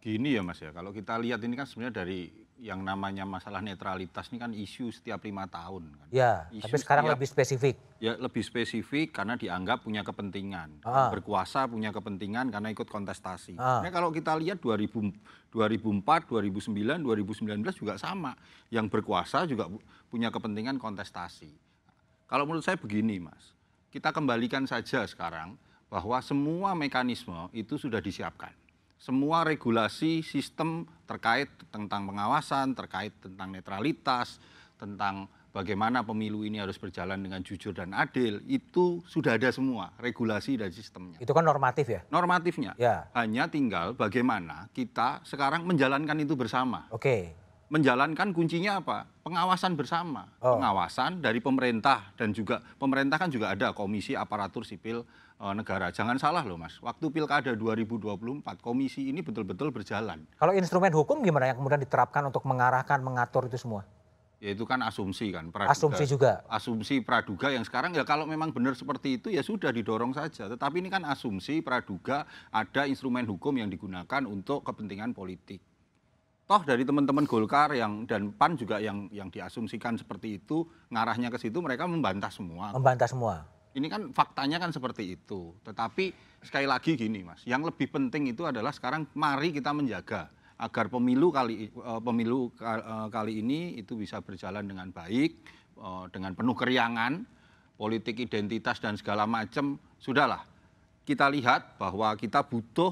S3: Gini ya Mas ya, kalau kita lihat ini kan sebenarnya dari yang namanya masalah netralitas ini kan isu setiap lima tahun
S4: kan. Ya, isu tapi sekarang setiap, lebih spesifik.
S3: Ya, lebih spesifik karena dianggap punya kepentingan. Ah. ah. Berkuasa punya kepentingan karena ikut kontestasi. Ah. Nah, kalau kita lihat 2000, 2004, 2009, 2019 juga sama. Yang berkuasa juga punya kepentingan kontestasi. Kalau menurut saya begini, Mas. Kita kembalikan saja sekarang bahwa semua mekanisme itu sudah disiapkan semua regulasi sistem terkait tentang pengawasan, terkait tentang netralitas, tentang bagaimana pemilu ini harus berjalan dengan jujur dan adil itu sudah ada semua regulasi dan sistemnya. Itu kan normatif ya? Normatifnya. Ya. Hanya tinggal bagaimana kita sekarang menjalankan itu bersama. Oke. Menjalankan kuncinya apa? Pengawasan bersama. Oh. Pengawasan dari pemerintah dan juga pemerintah kan juga ada komisi aparatur sipil uh, negara. Jangan salah loh Mas, waktu Pilkada 2024 komisi ini betul-betul berjalan.
S4: Kalau instrumen hukum gimana yang kemudian diterapkan untuk mengarahkan, mengatur itu semua?
S3: Ya itu kan asumsi kan, praduga. Asumsi juga. Asumsi praduga yang sekarang ya kalau memang benar seperti itu ya sudah didorong saja. Tetapi ini kan asumsi praduga ada instrumen hukum yang digunakan untuk kepentingan politik toh dari teman-teman Golkar yang dan PAN juga yang yang diasumsikan seperti itu ngarahnya ke situ mereka membantah semua. Membantah semua. Ini kan faktanya kan seperti itu. Tetapi sekali lagi gini Mas, yang lebih penting itu adalah sekarang mari kita menjaga agar pemilu kali eh, pemilu eh, kali ini itu bisa berjalan dengan baik, eh, dengan penuh keriangan, politik identitas dan segala macam. Sudahlah. Kita lihat bahwa kita butuh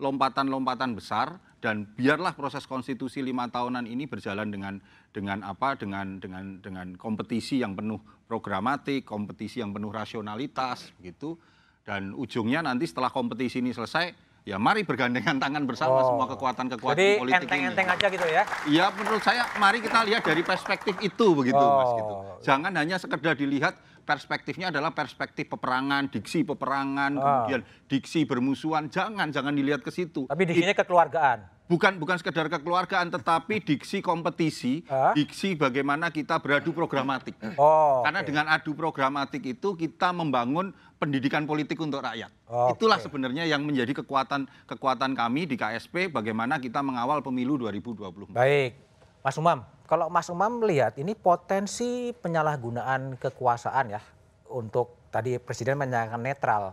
S3: lompatan-lompatan besar dan biarlah proses konstitusi lima tahunan ini berjalan dengan dengan apa dengan dengan dengan kompetisi yang penuh programatik, kompetisi yang penuh rasionalitas gitu. Dan ujungnya nanti setelah kompetisi ini selesai, ya mari bergandengan tangan bersama oh. semua kekuatan-kekuatan Jadi, politik enteng -enteng ini. aja gitu ya. Iya, menurut saya mari kita lihat dari perspektif itu begitu oh. Mas gitu. Jangan hanya sekedar dilihat perspektifnya adalah perspektif peperangan, diksi peperangan, oh. kemudian diksi bermusuhan. Jangan, jangan dilihat ke situ. Tapi diksinya kekeluargaan bukan bukan sekedar kekeluargaan tetapi diksi kompetisi, huh? diksi bagaimana kita beradu programatik. Oh, Karena okay. dengan adu programatik itu kita membangun pendidikan politik untuk rakyat. okay. Itulah sebenarnya yang menjadi kekuatan kekuatan kami di KSP bagaimana kita mengawal pemilu 2024. Baik. Mas Umam,
S4: kalau Mas Umam melihat ini potensi penyalahgunaan kekuasaan ya untuk tadi presiden menyatakan netral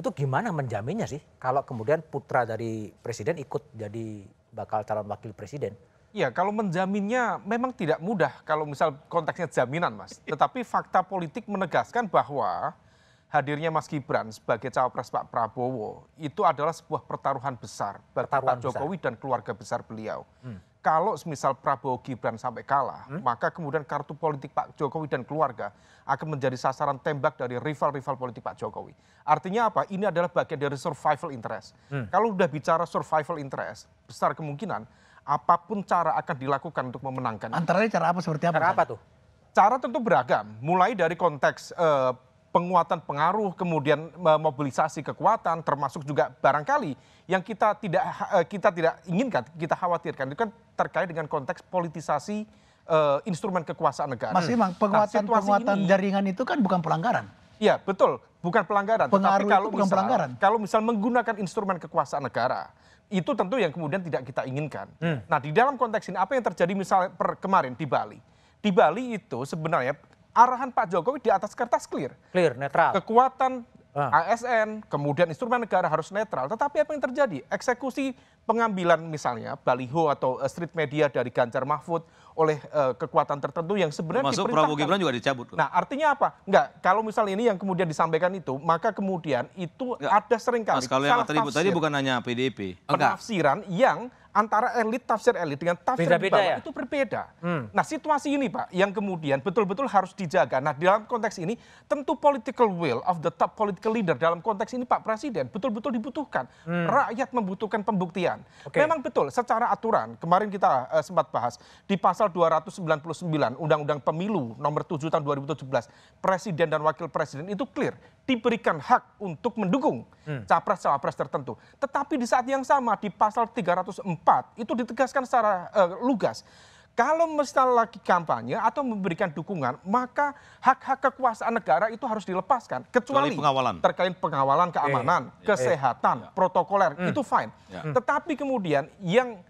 S4: itu gimana menjaminnya sih kalau kemudian putra dari presiden ikut jadi bakal calon wakil presiden?
S9: Ya, kalau menjaminnya memang tidak mudah kalau misal konteksnya jaminan, Mas. Tetapi fakta politik menegaskan bahwa hadirnya Mas Gibran sebagai cawapres Pak Prabowo itu adalah sebuah pertaruhan besar bagi pertaruhan Pak Jokowi besar. dan keluarga besar beliau. Hmm kalau misal Prabowo Gibran sampai kalah, hmm? maka kemudian kartu politik Pak Jokowi dan keluarga akan menjadi sasaran tembak dari rival-rival politik Pak Jokowi. Artinya apa? Ini adalah bagian dari survival interest. Hmm. Kalau sudah bicara survival interest, besar kemungkinan apapun cara akan dilakukan untuk memenangkan.
S7: Antara cara apa seperti apa? Cara apa tuh?
S9: Cara tentu beragam, mulai dari konteks uh, penguatan pengaruh, kemudian mobilisasi kekuatan, termasuk juga barangkali yang kita tidak eh, kita tidak inginkan, kita khawatirkan itu kan terkait dengan konteks politisasi uh, instrumen kekuasaan negara. Masih memang penguatan nah, penguatan ini, jaringan
S7: itu kan bukan pelanggaran.
S9: Iya betul, bukan pelanggaran. Pengaruh Tetapi kalau bukan misal, pelanggaran. Kalau misal menggunakan instrumen kekuasaan negara, itu tentu yang kemudian tidak kita inginkan. Hmm. Nah di dalam konteks ini apa yang terjadi misalnya per, kemarin di Bali? Di Bali itu sebenarnya arahan Pak Jokowi di atas kertas clear. Clear, netral. Kekuatan ASN, ah. kemudian instrumen negara harus netral. Tetapi apa yang terjadi? Eksekusi pengambilan misalnya baliho atau eh, street media dari Ganjar Mahfud oleh uh, kekuatan tertentu yang sebenarnya Masuk Prabowo Gibran juga dicabut. Nah, artinya apa? Enggak, kalau misal ini yang kemudian disampaikan itu, maka kemudian itu Enggak. ada seringkali Mas, kalau yang tadi bukan
S8: hanya PDIP. Penafsiran
S9: Enggak. yang antara elit tafsir elit dengan tafsir Beda -beda di bawah ya? itu berbeda. Hmm. Nah situasi ini Pak yang kemudian betul-betul harus dijaga. Nah dalam konteks ini tentu political will of the top political leader dalam konteks ini Pak Presiden betul-betul dibutuhkan. Hmm. Rakyat membutuhkan pembuktian demikian. Okay. Memang betul secara aturan kemarin kita uh, sempat bahas di pasal 299 Undang-Undang Pemilu nomor 7 tahun 2017 presiden dan wakil presiden itu clear diberikan hak untuk mendukung hmm. capres-cawapres tertentu. Tetapi di saat yang sama di pasal 304 itu ditegaskan secara uh, lugas kalau misalnya lagi kampanye atau memberikan dukungan, maka hak-hak kekuasaan negara itu harus dilepaskan. Kecuali, kecuali pengawalan. terkait pengawalan eh, keamanan, eh, kesehatan, eh. protokoler, hmm. itu fine. Ya. Hmm. Hmm. Tetapi kemudian yang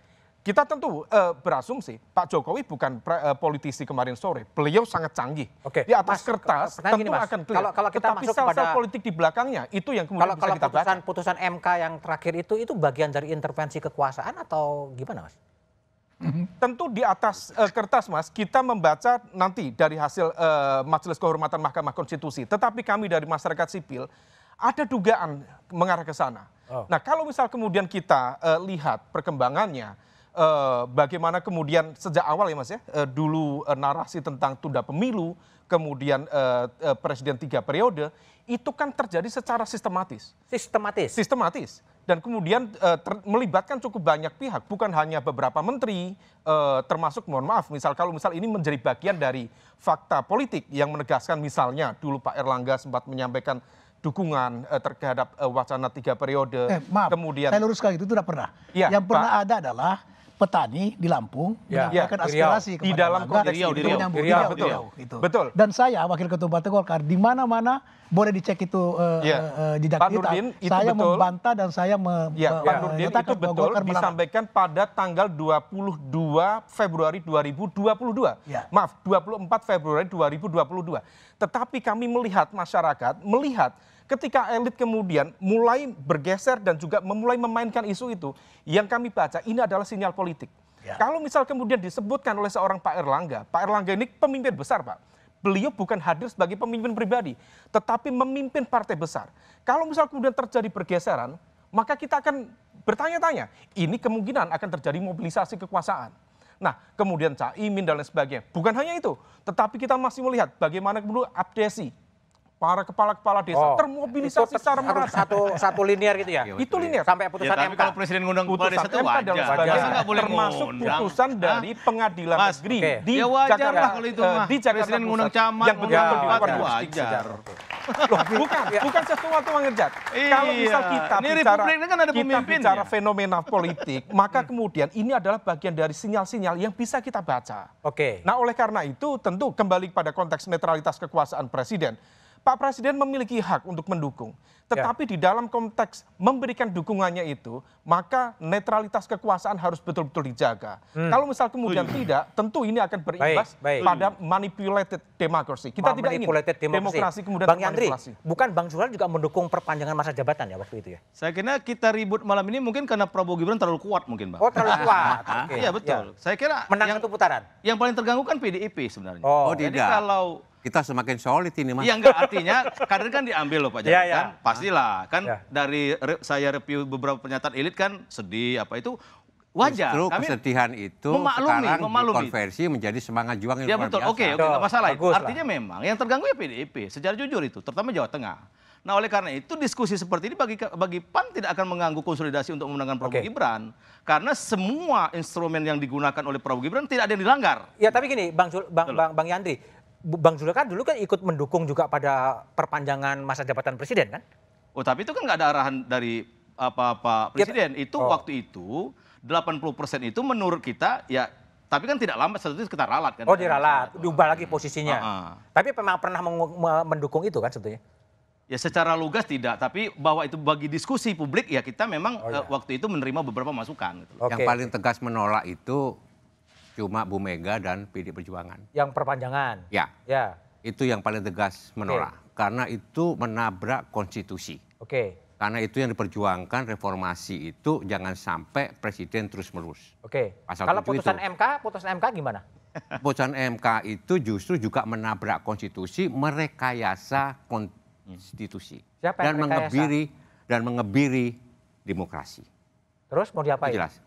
S9: kita tentu uh, berasumsi Pak Jokowi bukan pre, uh, politisi kemarin sore. Beliau sangat canggih. Oke. Di atas mas, kertas tentu gini, mas, akan clear. Kalau, kalau kita Tetapi pada, politik di belakangnya itu yang kemudian kalau, bisa kalau kita putusan,
S4: baca. putusan MK yang terakhir itu itu bagian dari intervensi kekuasaan atau gimana, Mas? Mhm. Tentu di atas uh, kertas
S9: Mas, kita membaca nanti dari hasil uh, Majelis Kehormatan Mahkamah Konstitusi. Tetapi kami dari masyarakat sipil ada dugaan mengarah ke sana. Oh. Nah, kalau misal kemudian kita uh, lihat perkembangannya uh, bagaimana kemudian sejak awal ya Mas ya, uh, dulu uh, narasi tentang tunda pemilu kemudian uh, uh, presiden tiga periode itu kan terjadi secara sistematis. Sistematis. Sistematis. Dan kemudian uh, melibatkan cukup banyak pihak, bukan hanya beberapa menteri, uh, termasuk mohon maaf, misal kalau misal ini menjadi bagian dari fakta politik yang menegaskan misalnya dulu Pak Erlangga sempat menyampaikan dukungan uh, terhadap uh, wacana tiga periode. Eh, maaf, kemudian saya
S7: luruskan itu tidak pernah. Ya, yang pernah Pak, ada adalah petani di Lampung ya, menyampaikan ya, aspirasi di dalam di Riau, di Riau, di Riau, betul, Riau, gitu. betul. Dan saya wakil ketua Partai Golkar di mana-mana boleh dicek itu uh, ya. uh, Nurdin, kita. Itu saya betul. membantah dan saya me ya, Pak ya. Nurdin itu betul Golkar
S9: disampaikan pada tanggal 22 Februari 2022. Ya. Maaf, 24 Februari 2022. Tetapi kami melihat masyarakat melihat ketika elit kemudian mulai bergeser dan juga memulai memainkan isu itu, yang kami baca ini adalah sinyal politik. Ya. Kalau misal kemudian disebutkan oleh seorang Pak Erlangga, Pak Erlangga ini pemimpin besar, Pak. Beliau bukan hadir sebagai pemimpin pribadi, tetapi memimpin partai besar. Kalau misal kemudian terjadi pergeseran, maka kita akan bertanya-tanya, ini kemungkinan akan terjadi mobilisasi kekuasaan. Nah, kemudian Cak Imin dan lain sebagainya. Bukan hanya itu, tetapi kita masih melihat bagaimana kemudian abdesi para kepala-kepala desa oh,
S4: termobilisasi secara merata. Satu satu linear gitu ya. Iya, itu iya.
S9: linear sampai putusan ya, MK. Kalau presiden
S8: ngundang kepala desa itu MK wajar. Masa boleh termasuk ngundang. putusan dari
S9: pengadilan Mas, negeri okay. di ya, wajar Jakarta. Lah, kalau itu eh, mah. Di Jakarta presiden ngundang camat yang betul-betul di luar wajar. Loh, bukan, ya. bukan sesuatu ngejat. Iya. Kalau misal kita ini bicara, ini kan ada kita bicara ya? fenomena politik, maka kemudian ini adalah bagian dari sinyal-sinyal yang bisa kita baca. Oke. Okay. Nah, oleh karena itu tentu kembali pada konteks netralitas kekuasaan presiden Pak Presiden memiliki hak untuk mendukung. Ya. Tetapi ya. di dalam konteks memberikan dukungannya itu, maka netralitas kekuasaan harus betul-betul dijaga. Hmm. Kalau misal kemudian Uyuh. tidak, tentu ini akan berimbas baik, baik. pada manipulated democracy. Kita tidak ingin democracy. demokrasi kemudian Bang Yandri,
S8: bukan Bang Julan juga mendukung perpanjangan masa jabatan ya waktu itu ya? Saya kira kita ribut malam ini mungkin karena Prabowo Gibran terlalu kuat mungkin Bang. Oh terlalu kuat. okay. Ya, betul. Ya. Saya kira menang yang, putaran. Yang paling terganggu kan PDIP sebenarnya. Oh, oh Jadi kalau kita semakin solid ini mas. Iya enggak artinya kader kan diambil loh Pak Jokowi ya, kan iya. pastilah kan ya. dari re, saya review beberapa pernyataan elit kan sedih apa itu wajar. Justru Kami kesedihan itu memaklumi, sekarang memaklumi. dikonversi menjadi semangat juang yang ya, luar betul. biasa. Oke, oke, okay, masalah. itu. Artinya memang yang terganggu ya PDIP secara jujur itu, terutama Jawa Tengah. Nah oleh karena itu diskusi seperti ini bagi bagi PAN tidak akan mengganggu konsolidasi untuk memenangkan Prabowo okay. Gibran. Karena semua instrumen yang digunakan oleh Prabowo Gibran tidak ada yang dilanggar. Ya tapi gini Bang Bang, Bang, Bang Yandri, Bang kan dulu kan ikut mendukung juga pada perpanjangan masa jabatan presiden kan? Oh, tapi itu kan nggak ada arahan dari apa apa ya, Presiden. itu oh. waktu itu 80% itu menurut kita ya tapi kan tidak lama setelah itu kita ralat kan. Oh, diralat, diubah lagi hmm. posisinya. Uh ah, -huh. Ah.
S4: Tapi memang pernah mendukung itu kan sebetulnya.
S8: Ya secara lugas tidak, tapi bahwa itu bagi diskusi publik ya kita memang oh, iya. Eh, waktu itu menerima beberapa masukan. Gitu. Okay. Yang paling
S2: tegas menolak itu cuma Bu Mega dan PD Perjuangan.
S8: Yang perpanjangan. Ya. Ya.
S2: Itu yang paling tegas menolak okay. karena itu menabrak konstitusi. Oke. Okay. Karena itu yang diperjuangkan reformasi itu jangan sampai presiden terus-menerus. Oke. Okay. Kalau putusan itu.
S4: MK, putusan MK gimana?
S2: Putusan MK itu justru juga menabrak konstitusi, merekayasa konstitusi dan merekayasa? mengebiri dan mengebiri demokrasi. Terus mau diapain? Jelas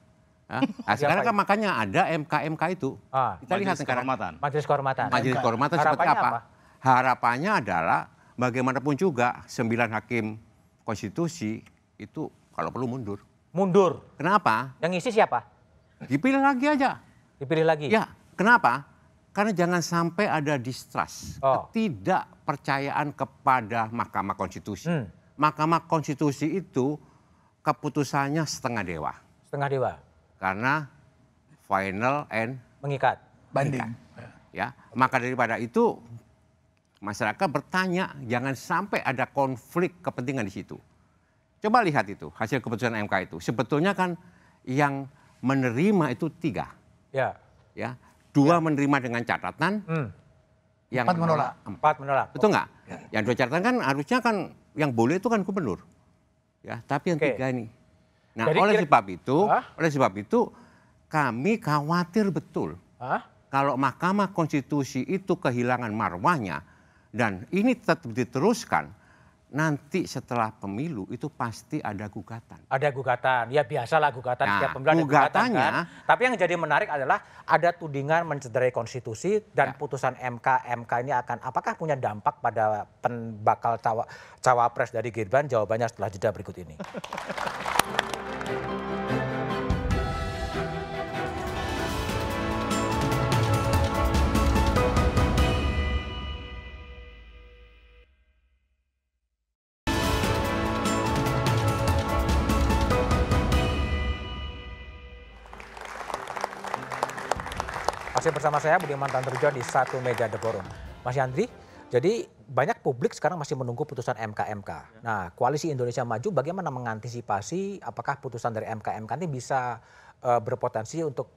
S2: Ah, nah, sekarang kan makanya ada MKMK itu. Ah, Kita lihat sekarang. Kehormatan.
S4: Majelis Kehormatan. Majelis Kehormatan seperti apa? apa?
S2: Harapannya adalah bagaimanapun juga sembilan hakim konstitusi itu kalau perlu mundur. Mundur. Kenapa? Yang isi siapa? Dipilih lagi aja. Dipilih lagi. Ya, kenapa? Karena jangan sampai ada distrust, oh. ketidakpercayaan kepada Mahkamah Konstitusi. Hmm. Mahkamah Konstitusi itu keputusannya setengah dewa. Setengah dewa karena final and mengikat banding. Ya, maka daripada itu masyarakat bertanya jangan sampai ada konflik kepentingan di situ. Coba lihat itu hasil keputusan MK itu. Sebetulnya kan yang menerima itu tiga. Ya. Ya, dua ya. menerima dengan catatan. Hmm. Yang empat menolak. Empat menolak. Betul nggak? Ya. Yang dua catatan kan harusnya kan yang boleh itu kan gubernur. Ya, tapi yang okay. tiga ini Nah, Jadi, oleh sebab itu, ah? oleh sebab itu kami khawatir betul Ah? kalau Mahkamah Konstitusi itu kehilangan marwahnya dan ini tetap diteruskan, nanti setelah pemilu itu pasti ada gugatan.
S4: Ada gugatan, ya biasalah gugatan nah, setiap pemilu ada gugatan kan. Tapi yang jadi menarik adalah ada tudingan mencederai konstitusi dan ya. putusan MK MK ini akan apakah punya dampak pada pen, bakal cawapres dari Gibran? Jawabannya setelah jeda berikut ini. Masih bersama saya Budi Mantanrujo di Satu meja The Forum. Mas Yandri, jadi banyak publik sekarang masih menunggu putusan MKMK. Ya. Nah, koalisi Indonesia Maju bagaimana mengantisipasi apakah putusan dari MKMK ini bisa uh, berpotensi untuk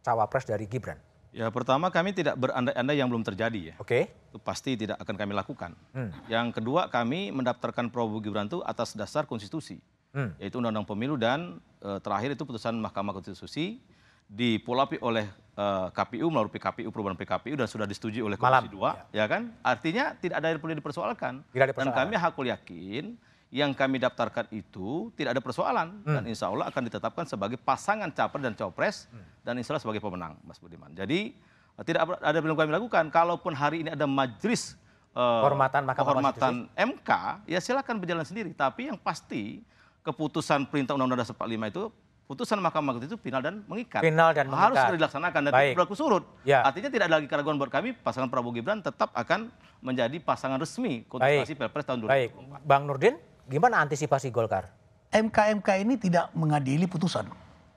S4: cawapres dari Gibran?
S8: Ya, pertama kami tidak berandai-andai yang belum terjadi ya. Oke. Okay. Itu pasti tidak akan kami lakukan. Hmm. Yang kedua, kami mendaftarkan Prabowo Gibran itu atas dasar konstitusi, hmm. yaitu Undang-Undang Pemilu dan uh, terakhir itu putusan Mahkamah Konstitusi dipolapi oleh uh, eh, KPU melalui PKPU perubahan PKPU dan sudah disetujui oleh Komisi Malam. 2 ya. ya kan artinya tidak ada yang perlu dipersoalkan dan kami hakul yakin yang kami daftarkan itu tidak ada persoalan hmm. dan insya Allah akan ditetapkan sebagai pasangan capres dan cawapres hmm. dan insya Allah sebagai pemenang Mas Budiman jadi eh, tidak ada belum kami lakukan kalaupun hari ini ada majelis eh, kehormatan Mahkamah kehormatan MK ya silakan berjalan sendiri tapi yang pasti keputusan perintah Undang-Undang Dasar 45 itu putusan Mahkamah Agung itu final dan mengikat. Final dan mengikat. Harus segera dilaksanakan dan Baik. berlaku surut. Ya. Artinya tidak ada lagi keraguan buat kami, pasangan Prabowo Gibran tetap akan menjadi pasangan resmi kontestasi Pilpres
S7: tahun 2024. Baik. Bang Nurdin, gimana antisipasi Golkar? MKMK mk ini tidak mengadili putusan.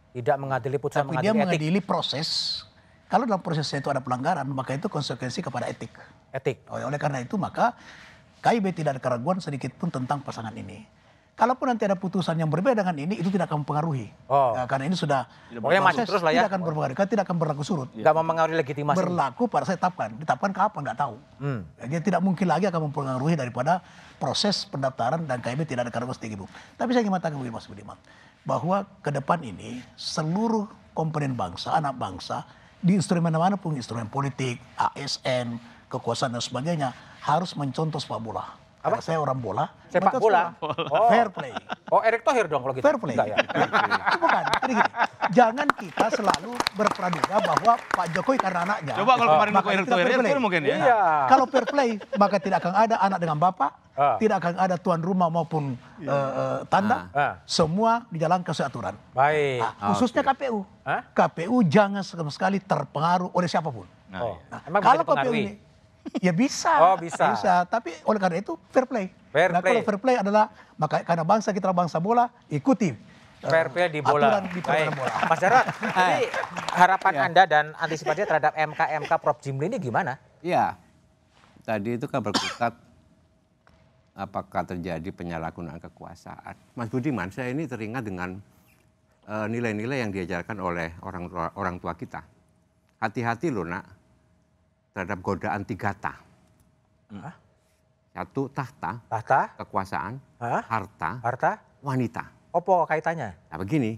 S7: Tidak mengadili putusan, Tapi mengadili dia mengadili proses. Kalau dalam prosesnya itu ada pelanggaran, maka itu konsekuensi kepada etik. Etik. Oleh karena itu, maka KIB tidak ada keraguan sedikit pun tentang pasangan ini. Kalaupun nanti ada putusan yang berbeda dengan ini, itu tidak akan mempengaruhi. Oh. Ya, karena ini sudah ya, Pokoknya masuk terus lah ya. Tidak akan karena tidak akan berlaku surut. Tidak mempengaruhi legitimasi. Berlaku pada saya tetapkan. Ditapkan kapan, nggak tahu. Hmm. Ya, jadi tidak mungkin lagi akan mempengaruhi daripada proses pendaftaran dan KIB tidak ada karena tinggi, Bu. Tapi saya ingin mengatakan begini, Mas Budiman. Bahwa ke depan ini seluruh komponen bangsa, anak bangsa, di instrumen mana pun, instrumen politik, ASN, kekuasaan dan sebagainya, harus mencontoh sepak bola apa? saya orang bola. saya Sepak bola. Oh. Fair play. Oh, Erick Thohir dong kalau gitu. Fair play. ya. Iya, iya, iya. itu bukan. Jadi gini, jangan kita selalu berperaduga bahwa Pak Jokowi karena anaknya. Coba kalau ah. kemarin Pak Erick Thohir, Erick Thohir ya, mungkin ya. Iya. Kalau fair play, maka tidak akan ada anak dengan bapak, ah. tidak akan ada tuan rumah maupun iya. uh, tanda. Ah. ah. Semua dijalankan sesuai aturan.
S4: Baik. Nah, khususnya
S7: okay. KPU. Ah? KPU jangan sekali sekali terpengaruh oleh siapapun.
S4: oh. nah, kalau KPU ini
S7: ya bisa. Oh, bisa. Bisa, tapi oleh karena itu fair play. Fair nah, play. kalau fair play adalah maka karena bangsa kita bangsa bola, ikuti
S4: fair play di bola. Aturan di bola. Mas Jarot, jadi ah. harapan ya. Anda dan antisipasi terhadap MK MK Prof Jimli ini gimana?
S2: Iya. Tadi itu kabar kutat apakah terjadi penyalahgunaan kekuasaan. Mas Budiman, saya ini teringat dengan eh, nilai-nilai uh, yang diajarkan oleh orang tua, orang tua kita. Hati-hati loh nak, terhadap godaan tiga ta, Hah? Satu tahta, tahta, kekuasaan, Hah? harta, harta, wanita.
S4: Apa kaitannya?
S2: Nah begini,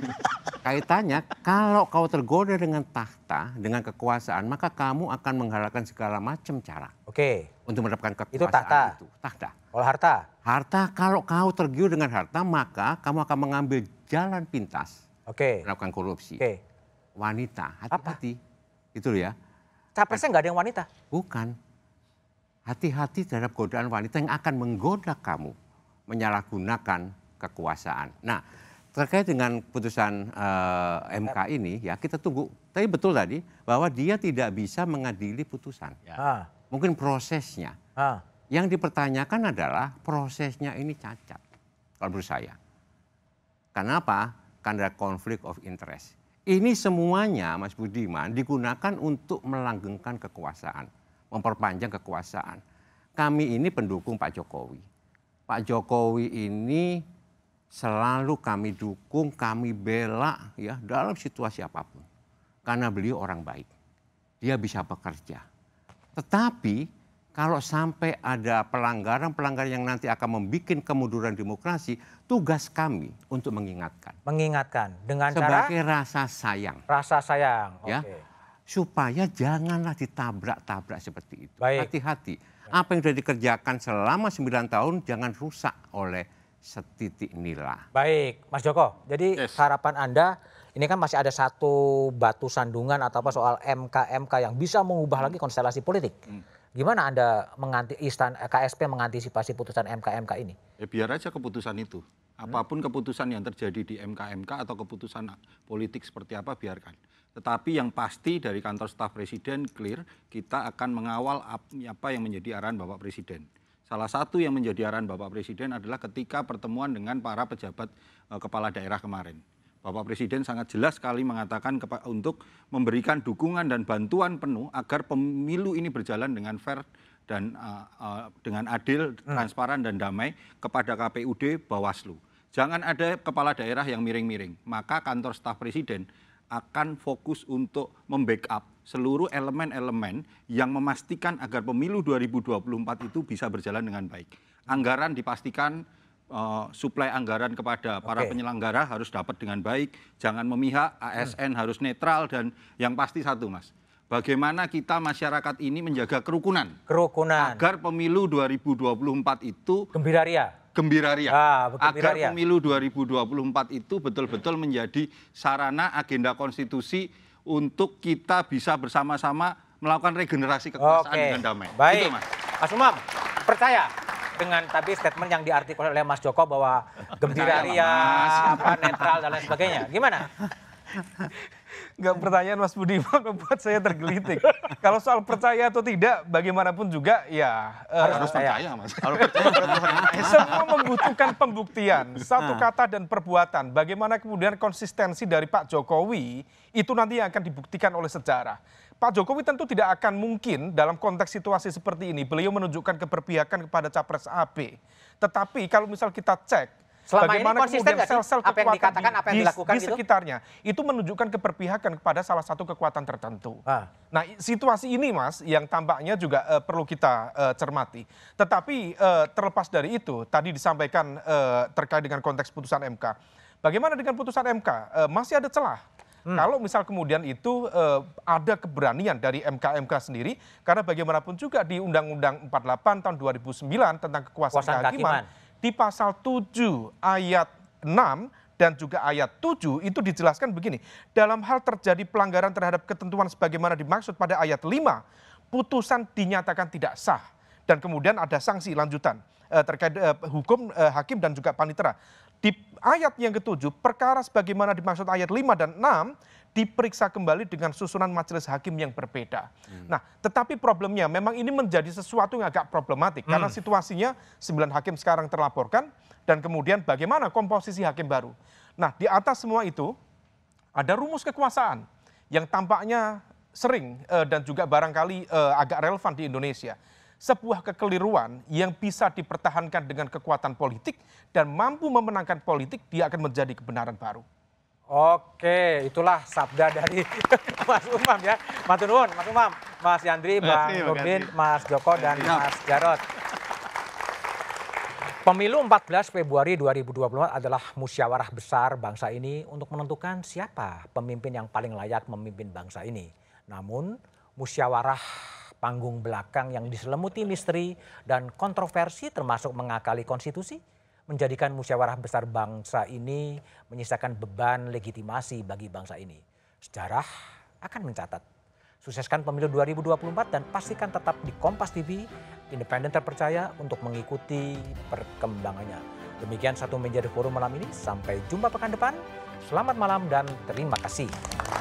S2: kaitannya kalau kau tergoda dengan tahta, dengan kekuasaan, maka kamu akan menghalalkan segala macam cara. Oke. Untuk mendapatkan kekuasaan itu. Tahta. Itu tahta. Kalau harta? Harta, kalau kau tergiur dengan harta, maka kamu akan mengambil jalan pintas. Oke. Melakukan korupsi. Oke. Wanita, hati-hati. Itu ya
S4: Capresnya kan. nggak ada yang wanita?
S2: Bukan. Hati-hati terhadap godaan wanita yang akan menggoda kamu. Menyalahgunakan kekuasaan. Nah terkait dengan putusan uh, eh, MK ini ya kita tunggu. Tapi betul tadi bahwa dia tidak bisa mengadili putusan. Ya. Mungkin prosesnya. Ah. Yang dipertanyakan adalah prosesnya ini cacat kalau menurut saya. Kenapa? Karena konflik of interest. Ini semuanya Mas Budiman digunakan untuk melanggengkan kekuasaan, memperpanjang kekuasaan. Kami ini pendukung Pak Jokowi. Pak Jokowi ini selalu kami dukung, kami bela ya dalam situasi apapun. Karena beliau orang baik. Dia bisa bekerja. Tetapi kalau sampai ada pelanggaran-pelanggaran yang nanti akan membuat kemunduran demokrasi, tugas kami untuk mengingatkan.
S4: Mengingatkan dengan sebagai
S2: cara rasa sayang.
S4: Rasa sayang. Ya. Okay.
S2: Supaya janganlah ditabrak-tabrak seperti itu. Hati-hati. Apa yang sudah dikerjakan selama 9 tahun jangan rusak oleh setitik nila.
S4: Baik, Mas Joko. Jadi yes. harapan Anda ini kan masih ada satu batu sandungan atau apa soal MK-MK yang bisa mengubah lagi konstelasi politik. Hmm Gimana Anda menganti istan KSP mengantisipasi putusan MKMK ini?
S3: Ya biar aja keputusan itu. Hmm. Apapun keputusan yang terjadi di MKMK atau keputusan politik seperti apa biarkan. Tetapi yang pasti dari kantor staf presiden clear kita akan mengawal apa yang menjadi arahan Bapak Presiden. Salah satu yang menjadi arahan Bapak Presiden adalah ketika pertemuan dengan para pejabat e, kepala daerah kemarin. Bapak Presiden sangat jelas sekali mengatakan untuk memberikan dukungan dan bantuan penuh agar pemilu ini berjalan dengan fair dan uh, uh, dengan adil, hmm. transparan dan damai kepada KPUD Bawaslu. Jangan ada kepala daerah yang miring-miring. Maka kantor staf presiden akan fokus untuk membackup seluruh elemen-elemen yang memastikan agar pemilu 2024 itu bisa berjalan dengan baik. Anggaran dipastikan Eh, suplai anggaran kepada para penyelenggara harus dapat dengan baik, jangan memihak, ASN hmm. harus netral dan yang pasti satu, Mas. Bagaimana kita masyarakat ini menjaga kerukunan? Kerukunan. Agar pemilu 2024 itu gembira ria. Gembira ria. Ah, gembira ria. pemilu 2024 itu betul-betul menjadi sarana agenda konstitusi untuk kita bisa bersama-sama melakukan regenerasi kekuasaan okay. dengan damai. Baik. itu, Mas. Mas Umam, percaya dengan
S4: tadi statement yang diartikulasi oleh Mas Joko bahwa gembira ria, apa, netral dan lain sebagainya. Gimana?
S9: Gak pertanyaan Mas Budiman membuat saya tergelitik. Kalau soal percaya atau tidak, bagaimanapun juga ya eh, harus uh, percaya Mas. Harus percaya. Semua membutuhkan pembuktian, satu nah. kata dan perbuatan. Bagaimana kemudian konsistensi dari Pak Jokowi itu nanti yang akan dibuktikan oleh sejarah. Pak Jokowi tentu tidak akan mungkin dalam konteks situasi seperti ini beliau menunjukkan keberpihakan kepada capres ap Tetapi kalau misal kita cek Selama bagaimana ini kemudian sel-sel kekuatan yang di, dilakukan di, di gitu? sekitarnya itu? itu menunjukkan keberpihakan kepada salah satu kekuatan tertentu. Ah. Nah, situasi ini Mas yang tampaknya juga uh, perlu kita uh, cermati. Tetapi uh, terlepas dari itu, tadi disampaikan uh, terkait dengan konteks putusan MK. Bagaimana dengan putusan MK? Uh, masih ada celah Hmm. Kalau misal kemudian itu uh, ada keberanian dari MKMK sendiri, karena bagaimanapun juga di Undang-Undang 48 tahun 2009 tentang kekuasaan Kuasaan kehakiman, kakiman. di pasal 7 ayat 6 dan juga ayat 7 itu dijelaskan begini. Dalam hal terjadi pelanggaran terhadap ketentuan sebagaimana dimaksud pada ayat 5, putusan dinyatakan tidak sah dan kemudian ada sanksi lanjutan eh, terkait uh, hukum uh, hakim dan juga panitera. Di ayat yang ketujuh, perkara sebagaimana dimaksud ayat 5 dan 6 diperiksa kembali dengan susunan majelis hakim yang berbeda. Hmm. Nah, tetapi problemnya memang ini menjadi sesuatu yang agak problematik hmm. karena situasinya 9 hakim sekarang terlaporkan dan kemudian bagaimana komposisi hakim baru. Nah, di atas semua itu ada rumus kekuasaan yang tampaknya sering eh, dan juga barangkali eh, agak relevan di Indonesia sebuah kekeliruan yang bisa dipertahankan dengan kekuatan politik dan mampu memenangkan politik dia akan menjadi kebenaran baru.
S4: Oke, itulah sabda dari Mas Umam ya. Mas Umam, Mas Umam, Mas Yandri, Bang Nurdin, Mas Joko, dan Mas Jarot. Pemilu 14 Februari 2024 adalah musyawarah besar bangsa ini untuk menentukan siapa pemimpin yang paling layak memimpin bangsa ini. Namun, musyawarah panggung belakang yang diselemuti misteri dan kontroversi termasuk mengakali konstitusi menjadikan musyawarah besar bangsa ini menyisakan beban legitimasi bagi bangsa ini. Sejarah akan mencatat. Sukseskan pemilu 2024 dan pastikan tetap di Kompas TV, independen terpercaya untuk mengikuti perkembangannya. Demikian satu menjadi forum malam ini. Sampai jumpa pekan depan. Selamat malam dan terima kasih.